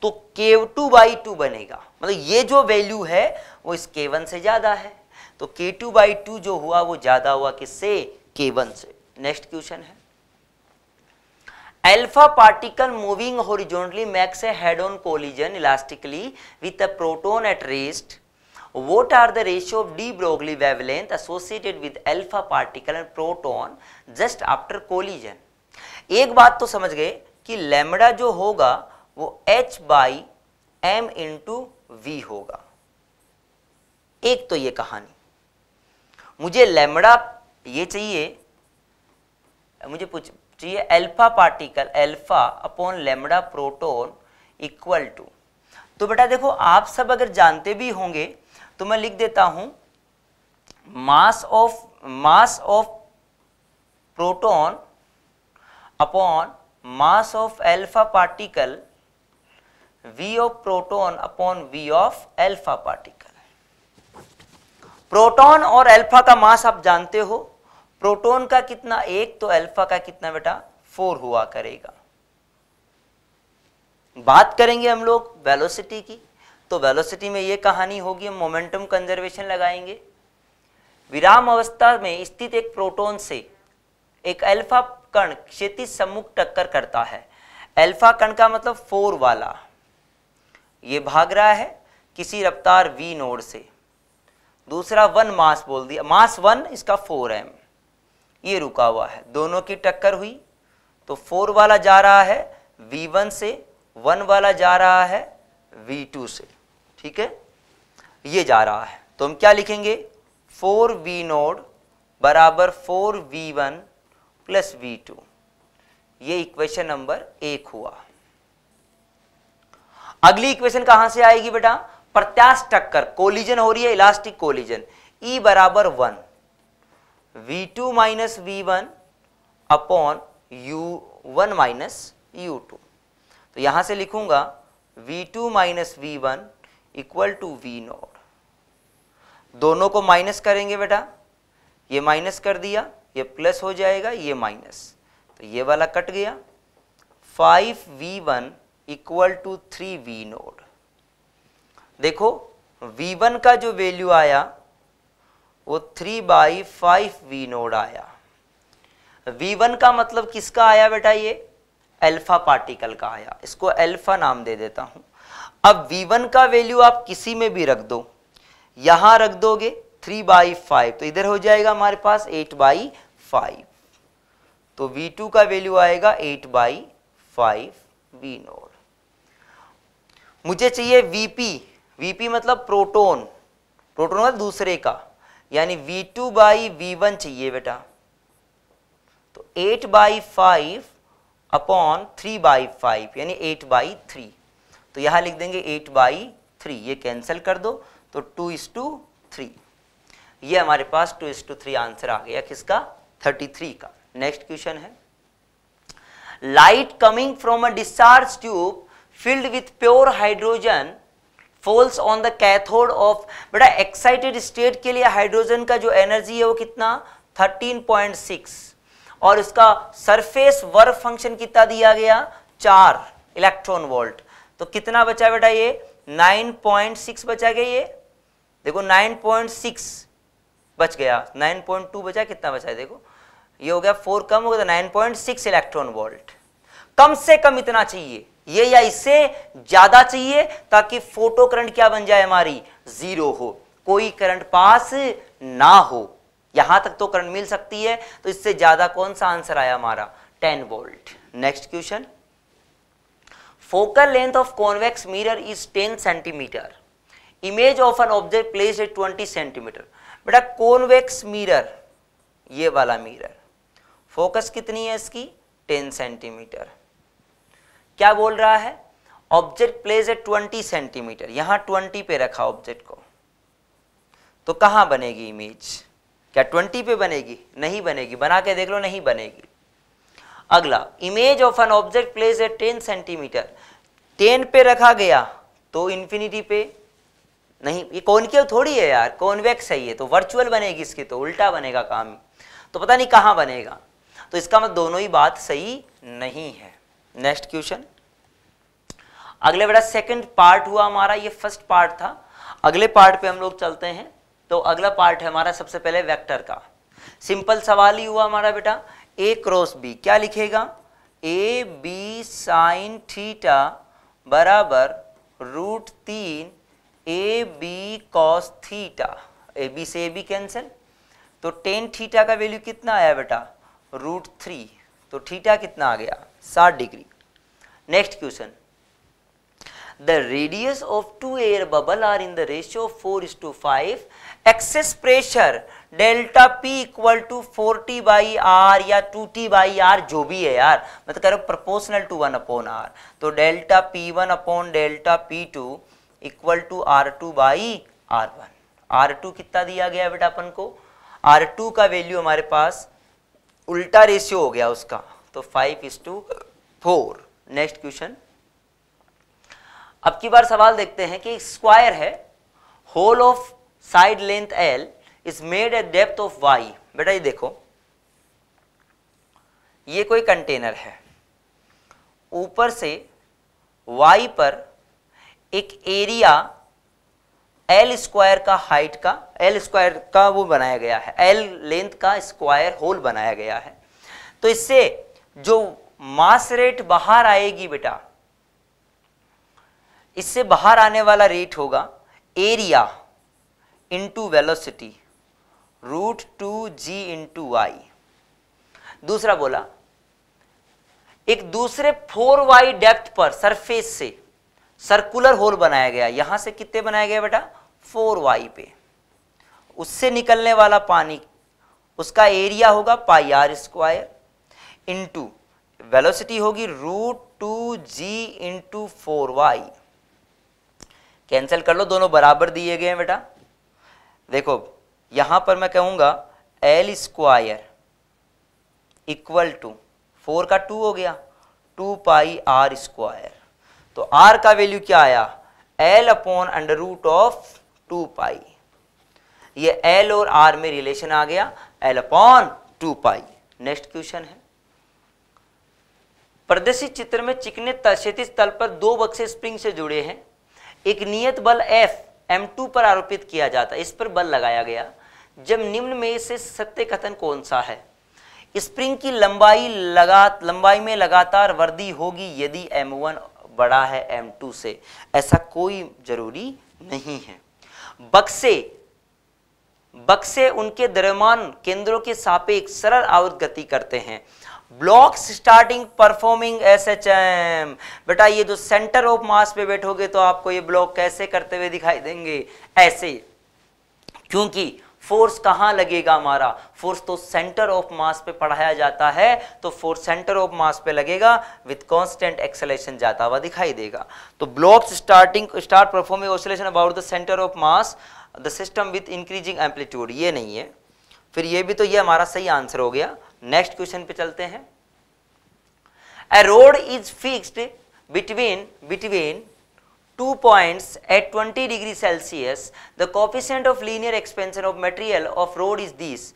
Speaker 1: तो के टू बाई टू बनेगा मतलब ये जो वैल्यू है वो इस के वन से ज़्यादा है तो के टू बाई टू जो हुआ वो ज़्यादा हुआ किससे के वन से नेक्स्ट क्वेश्चन है alpha particle moving horizontally makes a head on collision elastically with a proton at rest what are the ratio of de Broglie wavelength associated with alpha particle and proton just after collision एक बात तो समझ गए कि lambda जो होगा वो H by M into V होगा एक तो ये कहानी मुझे लेमडा ये चाहिए मुझे तो ये alpha particle alpha upon lambda proton equal to तो बेटा देखो आप सब अगर जानते भी होंगे तो मैं लिख देता हूं mass of mass of proton upon mass of alpha particle V of proton upon V of alpha particle proton और अल्फा का मास आप जानते हो प्रोटोन का कितना एक तो अल्फा का कितना बेटा फोर हुआ करेगा बात करेंगे हम लोग वेलोसिटी की तो वेलोसिटी में यह कहानी होगी हम मोमेंटम कंजर्वेशन लगाएंगे विराम अवस्था में स्थित एक प्रोटोन से एक अल्फा कण क्षेत्र सम्मुख टक्कर करता है अल्फा कण का मतलब फोर वाला ये भाग रहा है किसी रफ्तार वी नोड से दूसरा वन मास बोल दिया मास वन इसका फोर एम ये रुका हुआ है दोनों की टक्कर हुई तो फोर वाला जा रहा है वी वन से वन वाला जा रहा है वी टू से ठीक है ये जा रहा है तो हम क्या लिखेंगे फोर वी नोड बराबर four V one plus V two ये इक्वेशन नंबर एक हुआ अगली इक्वेशन कहां से आएगी बेटा प्रत्याश टक्कर कोलिजन हो रही है इलास्टिक कोलिजन ई e बराबर one V two minus V one upon U one minus U two तो यहां से लिखूंगा V two minus V one equal to V naught दोनों को माइनस करेंगे बेटा ये माइनस कर दिया ये प्लस हो जाएगा ये माइनस तो ये वाला कट गया five V one equal to three V देखो v1 का जो वैल्यू आया वो three by five V naught आया वी वन का मतलब किसका आया बेटा ये अल्फा पार्टिकल का आया इसको अल्फा नाम दे देता हूं अब वी वन का वैल्यू आप किसी में भी रख दो यहां रख दोगे थ्री बाई फाइव तो इधर हो जाएगा हमारे पास एट बाई फाइव तो वी टू का वैल्यू आएगा eight by five V naught मुझे चाहिए वीपी वीपी मतलब प्रोटोन प्रोटोन मतलब दूसरे का यानी V two by V one चाहिए बेटा तो eight by five upon three by five यानी एट बाई थ्री तो यहां लिख देंगे एट बाई थ्री ये कैंसिल कर दो तो टू इस टू थ्री ये हमारे पास two is to three answer आ गया किसका थर्टी थ्री का नेक्स्ट क्वेश्चन है light coming from a discharge tube filled with pure hydrogen falls on the cathode of बेटा एक्साइटेड स्टेट के लिए हाइड्रोजन का जो एनर्जी है वो कितना 13.6 और इसका सरफेस वर्क फंक्शन कितना दिया गया चार इलेक्ट्रॉन वोल्ट तो कितना बचा बेटा ये 9.6 बचा गया ये देखो 9.6 बच गया 9.2 बचा कितना बचा है देखो ये हो गया फोर कम हो गया नाइन पॉइंट इलेक्ट्रॉन वोल्ट कम से कम इतना चाहिए ये या इससे ज्यादा चाहिए ताकि फोटो करंट क्या बन जाए हमारी जीरो हो कोई करंट पास ना हो यहां तक तो करंट मिल सकती है तो इससे ज्यादा कौन सा आंसर आया हमारा ten volt next question focal length of convex mirror is ten centimetre image of an object place at twenty centimetre बेटा कॉन्वेक्स मिरर ये वाला मिरर फोकस कितनी है इसकी टेन सेंटीमीटर क्या बोल रहा है ऑब्जेक्ट प्लेस ए 20 सेंटीमीटर यहां 20 पे रखा ऑब्जेक्ट को तो कहां बनेगी इमेज क्या 20 पे बनेगी नहीं बनेगी बना के देख लो नहीं बनेगी अगला image of an object place A 10 centimetre 10 पे रखा गया तो इन्फिनिटी पे नहीं ये कॉनकेव थोड़ी है यार कॉन्वेक्स है ये तो वर्चुअल बनेगी इसकी तो उल्टा बनेगा काम तो पता नहीं कहां बनेगा तो इसका मतलब दोनों ही बात सही नहीं है नेक्स्ट क्वेश्चन अगले बेटा सेकंड पार्ट हुआ हमारा ये फर्स्ट पार्ट था अगले पार्ट पे हम लोग चलते हैं तो अगला पार्ट है हमारा सबसे पहले वेक्टर का सिंपल सवाल ही हुआ हमारा बेटा ए क्रॉस बी क्या लिखेगा ए बी साइन थीटा बराबर रूट तीन A B cos theta A B से ए बी कैंसिल तो टेन थीटा का वैल्यू कितना आया बेटा रूट थ्री तो थीटा कितना आ गया 60 degree next question the radius of two air bubble are in the ratio four is to five excess pressure delta P equal to four T by R या two T by R जो भी है यार मैं तो कह रहा हूँ proportional to one upon R तो delta P one upon delta P two equal to R two by R one R two कितना दिया गया बेटा अपन को आर टू का वैल्यू हमारे पास उल्टा रेशियो हो गया उसका तो five is to four next question अब की बार सवाल देखते हैं कि स्क्वायर है hole of side length L is made at depth of Y बेटा ये देखो ये कोई कंटेनर है ऊपर से वाई पर एक एरिया एल स्क्वायर का हाइट का एल स्क्वायर का वो बनाया गया है एल लेंथ का स्क्वायर होल बनाया गया है तो इससे जो मास रेट बाहर आएगी बेटा इससे बाहर आने वाला रेट होगा area into velocity root two g into y दूसरा बोला एक दूसरे फोर वाई डेप्थ पर सरफेस से सर्कुलर होल बनाया गया यहां से कितने बनाया गया बेटा फोर वाई पे उससे निकलने वाला पानी उसका एरिया होगा pi r square into velocity होगी root two g into four y cancel कर लो दोनों बराबर दिए गए हैं बेटा देखो यहां पर मैं कहूंगा l square equal to four का टू हो गया टू पाई आर स्क्वायर तो आर का वैल्यू क्या आया l upon under root of two pi ये एल और आर में रिलेशन आ गया l upon two pi next question है प्रदर्शित चित्र में चिकने क्षेत्र तल पर दो बक्से स्प्रिंग से जुड़े हैं एक नियत बल F M2 पर आरोपित किया जाता है इस पर बल लगाया गया जब निम्न में से सत्य कथन कौन सा है स्प्रिंग की लंबाई लगा लंबाई में लगातार वृद्धि होगी यदि M1 बड़ा है M2 से ऐसा कोई जरूरी नहीं है बक्से बक्से उनके द्रव्यमान केंद्रों के सापेक्ष सरल आवृत गति करते हैं blocks starting performing S H M बेटा ये जो सेंटर ऑफ मास पे बैठोगे तो आपको ये ब्लॉक कैसे करते हुए दिखाई देंगे ऐसे क्योंकि फोर्स कहां लगेगा हमारा फोर्स तो सेंटर ऑफ मास पे पढ़ाया जाता है तो फोर्स सेंटर ऑफ मास पे लगेगा विद कांस्टेंट एक्सेलेशन जाता हुआ दिखाई देगा तो blocks starting start performing oscillation about the centre of mass the system with increasing amplitude ये नहीं है फिर ये भी तो ये हमारा सही आंसर हो गया नेक्स्ट क्वेश्चन पे चलते हैं a rod is fixed between between two points at twenty degree Celsius the coefficient of linear expansion of material of rod is this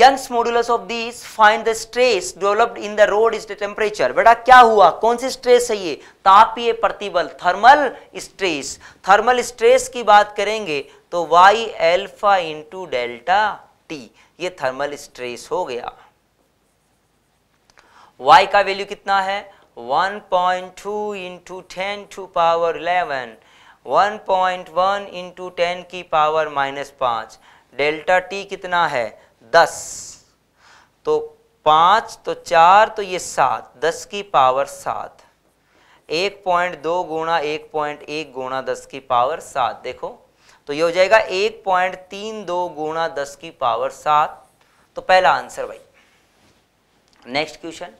Speaker 1: Young's modulus of this find the stress developed in the rod is the temperature बेटा क्या हुआ कौन सी stress है ये तापीय प्रतिबल thermal stress thermal stress की बात करेंगे तो y alpha into delta T ये थर्मल स्ट्रेस हो गया y का वैल्यू कितना है 1.2 point two into ten to power eleven one point one into ten की पावर माइनस पाँच डेल्टा टी कितना है दस तो पाँच तो चार तो ये सात दस की पावर सात एक पॉइंट दो गुणा एक पॉइंट एक गुणा दस की पावर सात देखो तो ये हो जाएगा एक पॉइंट तीन दो गुणा दस की पावर सात तो पहला आंसर भाई नेक्स्ट क्वेश्चन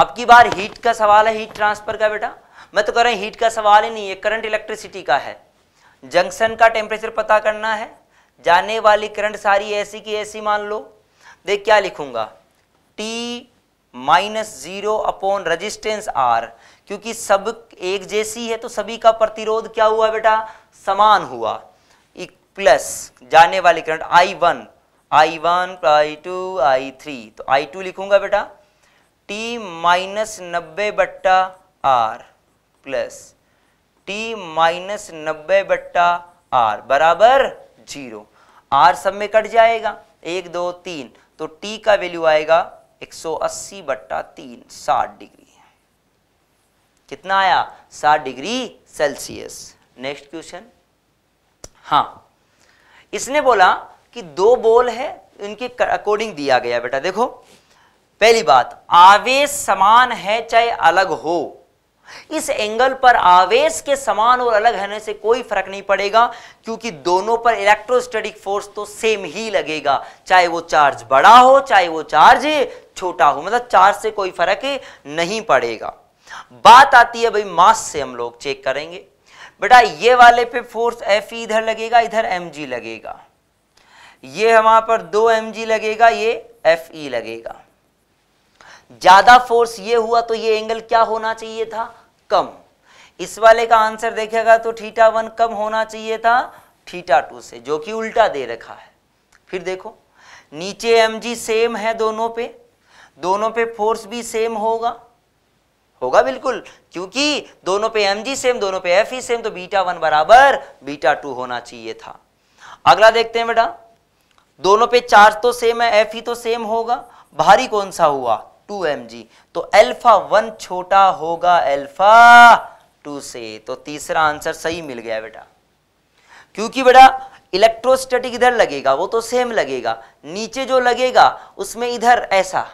Speaker 1: अब की बार हीट का सवाल है हीट ट्रांसफर का बेटा मैं तो कह रहा हूँ हीट का सवाल ही नहीं है करंट इलेक्ट्रिसिटी का है जंक्शन का टेम्परेचर पता करना है जाने वाली करंट सारी ऐसी की ऐसी मान लो देख क्या लिखूंगा t minus zero upon resistance r क्योंकि सब एक जैसी है तो सभी का प्रतिरोध क्या हुआ बेटा समान हुआ प्लस जाने वाली current i one i one i two i three तो आई टू लिखूंगा बेटा टी माइनस नब्बे बट्टा आर प्लस टी माइनस नब्बे बट्टा आर बराबर जीरो आर सब में कट जाएगा एक दो तीन तो टी का वैल्यू आएगा 180 बट्टा तीन साठ डिग्री कितना आया साठ डिग्री सेल्सियस नेक्स्ट क्वेश्चन हाँ इसने बोला कि दो बोल है इनके अकॉर्डिंग दिया गया बेटा देखो पहली बात आवेश समान है चाहे अलग हो इस एंगल पर आवेश के समान और अलग होने से कोई फर्क नहीं पड़ेगा क्योंकि दोनों पर इलेक्ट्रोस्टैटिक फोर्स तो सेम ही लगेगा चाहे वो चार्ज बड़ा हो चाहे वो चार्ज छोटा हो मतलब चार्ज से कोई फर्क नहीं पड़ेगा बात आती है भाई मास से हम लोग चेक करेंगे बेटा ये वाले पे फोर्स एफ इधर लगेगा इधर एम लगेगा ये हमारे पर दो एम लगेगा ये एफ e लगेगा ज्यादा फोर्स ये हुआ तो ये एंगल क्या होना चाहिए था कम इस वाले का आंसर देखेगा तो थीटा वन कम होना चाहिए था थीटा टू से जो कि उल्टा दे रखा है फिर देखो नीचे एम जी सेम है दोनों पे दोनों पे फोर्स भी सेम होगा होगा बिल्कुल क्योंकि दोनों पे एम जी सेम दोनों पे एफ ई सेम तो बीटा वन बराबर बीटा टू होना चाहिए था अगला देखते हैं बेटा दोनों पे चार्ज तो सेम है एफ ई तो सेम होगा भारी कौन सा हुआ टू एम जी तो एल्फा वन छोटा होगा एल्फा टू से तो तीसरा आंसर सही मिल गया बेटा क्योंकि बेटा इलेक्ट्रोस्टैटिक इधर लगेगा वो तो सेम लगेगा नीचे जो लगेगा उसमें इधर ऐसा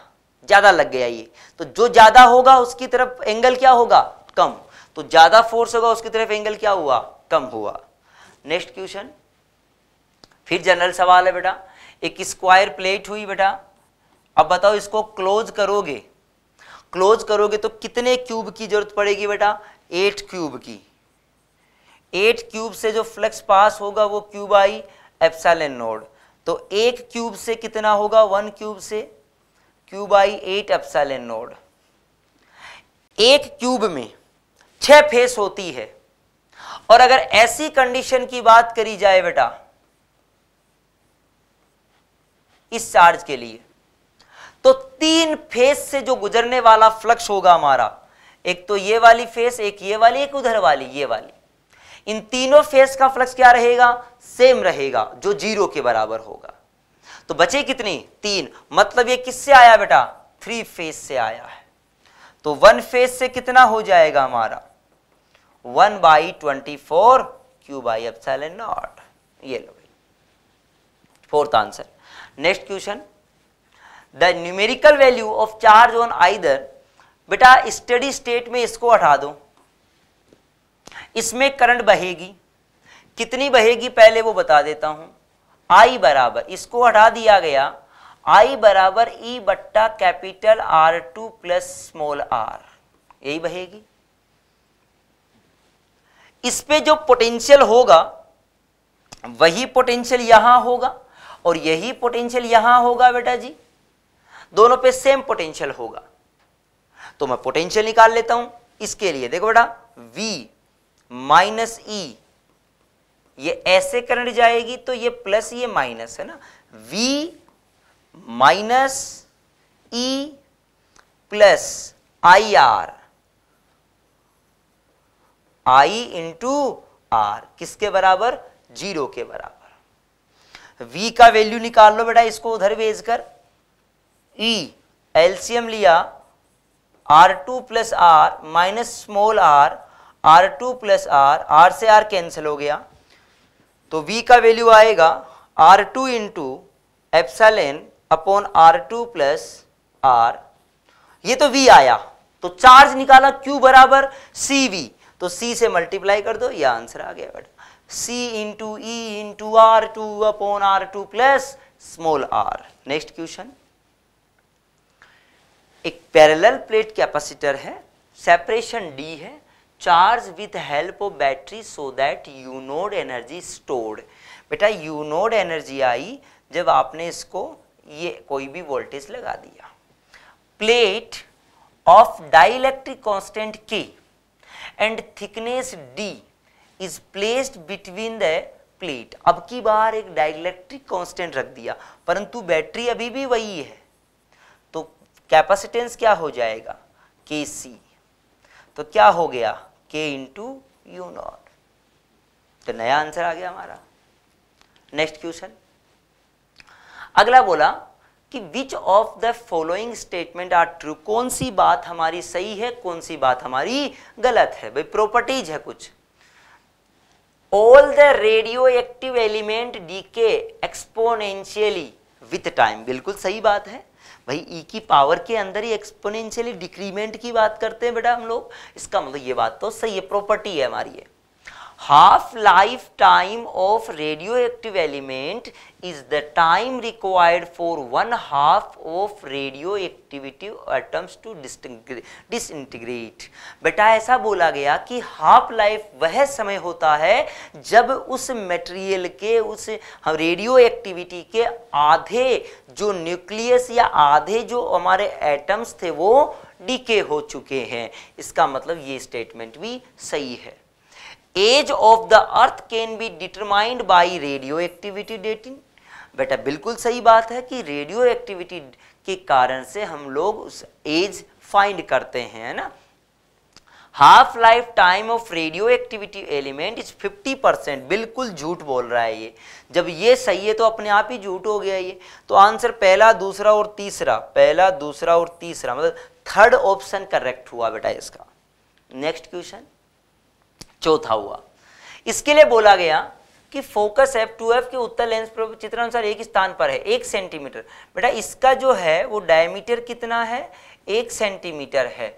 Speaker 1: ज़्यादा लग गया ये तो जो ज़्यादा होगा उसकी तरफ एंगल क्या होगा कम तो ज़्यादा फोर्स होगा उसकी तरफ एंगल क्या हुआ कम हुआ नेक्स्ट क्वेश्चन फिर जनरल सवाल है बेटा एक स्क्वायर प्लेट हुई बेटा अब बताओ इसको क्लोज करोगे क्लोज करोगे तो कितने क्यूब की जरूरत पड़ेगी बेटा एट क्यूब की एट क्यूब से जो फ्लक्स पास होगा वो क्यूब आई एप्सलन नोड तो एक क्यूब से कितना होगा वन क्यूब से cube i eight epsilon naught एक क्यूब में छह फेस होती है और अगर ऐसी कंडीशन की बात करी जाए बेटा इस चार्ज के लिए तो तीन फेस से जो गुजरने वाला फ्लक्स होगा हमारा एक तो ये वाली फेस एक ये वाली एक उधर वाली ये वाली इन तीनों फेस का फ्लक्स क्या रहेगा सेम रहेगा जो जीरो के बराबर होगा तो बचे कितनी तीन मतलब ये किससे आया बेटा थ्री फेस से आया है तो वन फेस से कितना हो जाएगा हमारा one by twenty four q by f naught ये लो fourth answer next question the numerical value of charge on either बेटा स्टडी स्टेट में इसको हटा दो इसमें करंट बहेगी कितनी बहेगी पहले वो बता देता हूं आई बराबर इसको हटा दिया गया आई बराबर ई e बट्टा capital r two plus small r यही बहेगी इस पे जो पोटेंशियल होगा वही पोटेंशियल यहां होगा और यही पोटेंशियल यहां होगा बेटा जी दोनों पे सेम पोटेंशियल होगा तो मैं पोटेंशियल निकाल लेता हूं इसके लिए देखो बेटा V माइनस ई e, ये ऐसे करंट जाएगी तो ये प्लस ये माइनस है ना V minus e plus i r i into r किसके बराबर जीरो के बराबर V का वैल्यू निकाल लो बेटा इसको उधर भेजकर ई e, एल्सियम लिया r two plus r minus small r r two plus r r से आर कैंसिल हो गया तो v का वैल्यू आएगा r two into epsilon upon r two plus r ये तो v आया तो चार्ज निकाला q बराबर सी वी तो c से मल्टीप्लाई कर दो ये आंसर आ गया but c into e into r two upon r two plus small r next question एक पैरेलल प्लेट कैपेसिटर है सेपरेशन डी है charge with help of battery so that u naught energy stored बेटा u naught energy आई जब आपने इसको ये कोई भी वोल्टेज लगा दिया plate of dielectric constant k and thickness d is placed between the plate अब की बार एक डाइलेक्ट्रिक कॉन्स्टेंट रख दिया परंतु बैटरी अभी भी वही है कैपेसिटेंस क्या हो जाएगा के सी तो क्या हो गया के इंटू यू नॉट तो नया आंसर आ गया हमारा नेक्स्ट क्वेश्चन अगला बोला कि which of the following statement are true कौन सी बात हमारी सही है कौन सी बात हमारी गलत है भाई प्रॉपर्टीज है कुछ all the radioactive element decay exponentially with time बिल्कुल सही बात है भाई ई e की पावर के अंदर ही एक्सपोनेंशियली डिक्रीमेंट की बात करते हैं बेटा हम लोग इसका मतलब ये बात तो सही है प्रॉपर्टी है हमारी है half lifetime of radioactive element is the time required for one half of radioactivity atoms to disintegrate बेटा ऐसा बोला गया कि हाफ लाइफ वह समय होता है जब उस मटेरियल के उस रेडियो एक्टिविटी के आधे जो न्यूक्लियस या आधे जो हमारे एटम्स थे वो डीके हो चुके हैं इसका मतलब ये स्टेटमेंट भी सही है age of the earth can be determined by radioactivity dating बेटा बिल्कुल सही बात है कि रेडियो एक्टिविटी के कारण से हम लोग उस एज फाइंड करते हैं ना half life time of radioactivity element is 50 percent बिल्कुल झूठ बोल रहा है ये जब ये सही है तो अपने आप ही झूठ हो गया ये तो आंसर पहला दूसरा और तीसरा पहला दूसरा और तीसरा मतलब थर्ड ऑप्शन करेक्ट हुआ बेटा इसका नेक्स्ट क्वेश्चन चौथा हुआ इसके लिए बोला गया कि फोकस एफ टू एफ के उत्तर लेंस पर चित्र अनुसार एक स्थान पर है एक सेंटीमीटर बेटा इसका जो है वो डायमीटर कितना है एक सेंटीमीटर है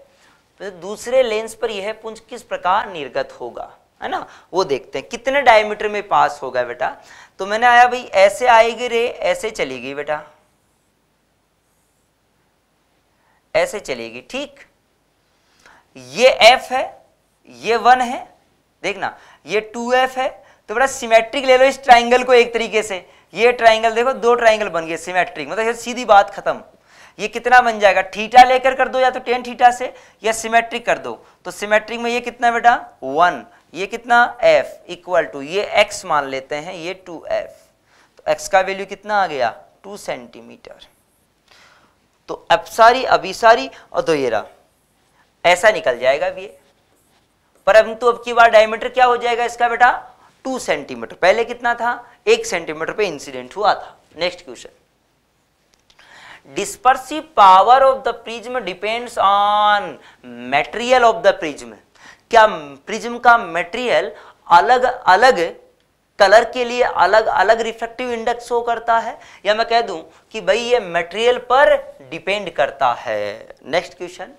Speaker 1: तो दूसरे लेंस पर यह पुंज किस प्रकार निर्गत होगा है ना वो देखते हैं कितने डायमीटर में पास होगा बेटा तो मैंने आया भाई ऐसे आएगी रे ऐसे चलेगी बेटा ऐसे चलेगी ठीक ये एफ है ये वन है देखना ये टू एफ है तो बड़ा सिमेट्रिक ले लो इस ट्राइंगल को एक तरीके से ये ट्राइंगल देखो दो ट्राइंगल बन गए सिमेट्रिक मतलब सीधी बात खत्म ये कितना बन जाएगा थीटा लेकर कर दो या तो टेन थीटा से या सिमेट्रिक कर दो तो सिमेट्रिक में ये कितना बेटा वन ये कितना एफ इक्वल टू ये एक्स मान लेते हैं ये टू एफ तो एक्स का वैल्यू कितना आ गया टू सेंटीमीटर तो अभी सारी और दोयरा तो ऐसा निकल जाएगा ये परंतु तो अब की बार डायमीटर क्या हो जाएगा इसका बेटा टू सेंटीमीटर पहले कितना था एक सेंटीमीटर पे इंसिडेंट हुआ था next question dispersive power of the prism depends on material of the prism क्या प्रिज्म का मेटेरियल अलग अलग कलर के लिए अलग अलग रिफ्लेक्टिव इंडेक्स हो करता है या मैं कह दूं कि भाई ये मटेरियल पर डिपेंड करता है नेक्स्ट क्वेश्चन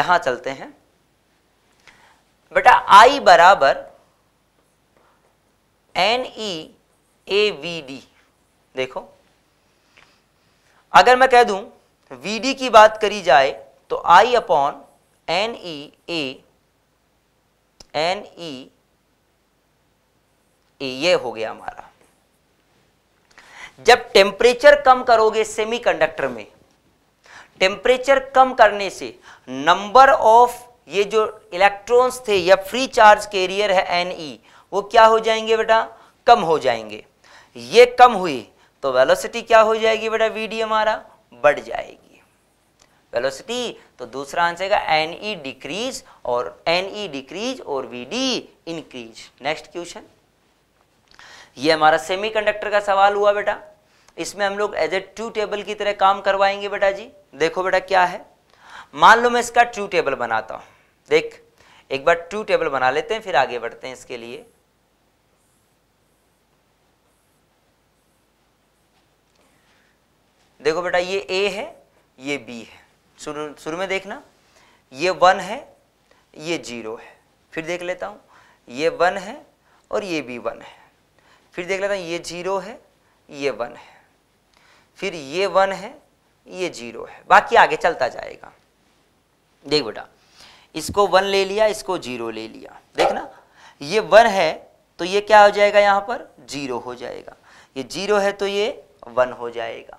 Speaker 1: यहां चलते हैं बेटा आई बराबर n e a v d देखो अगर मैं कह दू वी डी की बात करी जाए तो i upon n e a n e a ये हो गया हमारा जब टेम्परेचर कम करोगे सेमीकंडक्टर में टेम्परेचर कम करने से नंबर ऑफ ये जो इलेक्ट्रॉन्स थे या फ्री चार्ज कैरियर है एन ई e, वो क्या हो जाएंगे बेटा कम हो जाएंगे ये कम हुई तो वेलोसिटी क्या हो जाएगी बेटा वी डी हमारा बढ़ जाएगी वेलोसिटी तो दूसरा आंसर का एन ई डिक्रीज और एन ई डिक्रीज और v d increase next question ये हमारा सेमीकंडक्टर का सवाल हुआ बेटा इसमें हम लोग एज ए ट्रू टेबल की तरह काम करवाएंगे बेटा जी देखो बेटा क्या है मान लो मैं इसका ट्रू टेबल बनाता हूं देख एक बार ट्रू टेबल बना लेते हैं फिर आगे बढ़ते हैं इसके लिए देखो बेटा ये ए है ये बी है शुरू शुरू में देखना ये वन है ये जीरो है फिर देख लेता हूँ ये वन है और ये भी वन है फिर देख लेता हूँ ये जीरो है ये वन है फिर ये वन है ये जीरो है बाकी आगे चलता जाएगा देख बेटा इसको वन ले लिया इसको जीरो ले लिया देखना ये वन है तो ये क्या हो जाएगा यहाँ पर जीरो हो जाएगा ये जीरो है तो ये वन हो जाएगा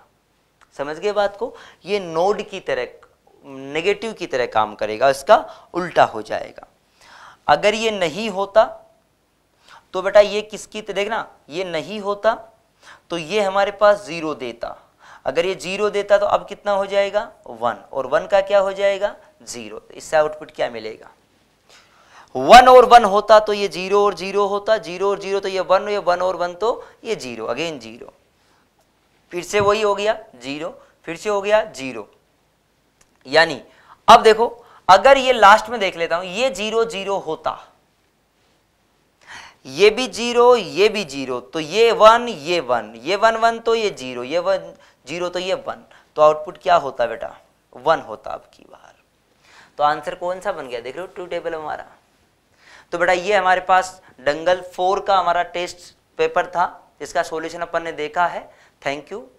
Speaker 1: समझ गए बात को ये नोड की तरह नेगेटिव की तरह काम करेगा इसका उल्टा हो जाएगा अगर ये नहीं होता तो बेटा ये किसकी देखना ये नहीं होता तो ये हमारे पास जीरो देता अगर ये जीरो देता तो अब कितना हो जाएगा वन और वन का क्या हो जाएगा जीरो इससे आउटपुट क्या मिलेगा वन और वन होता तो ये जीरो और जीरो होता जीरो और जीरो तो ये वन ये वन और वन तो ये जीरो अगेन जीरो फिर से वही हो गया जीरो फिर से हो गया जीरो यानी अब देखो अगर ये लास्ट में देख लेता हूं ये जीरो जीरो होता ये भी जीरो ये भी जीरो तो ये वन ये वन ये वन वन तो ये जीरो ये वन जीरो तो ये वन तो आउटपुट क्या होता बेटा वन होता आपकी बार तो आंसर कौन सा बन गया देख रहे हो ट्रू टेबल हमारा तो बेटा ये हमारे पास डंगल फोर का हमारा टेस्ट पेपर था इसका सॉल्यूशन अपन ने देखा है थैंक यू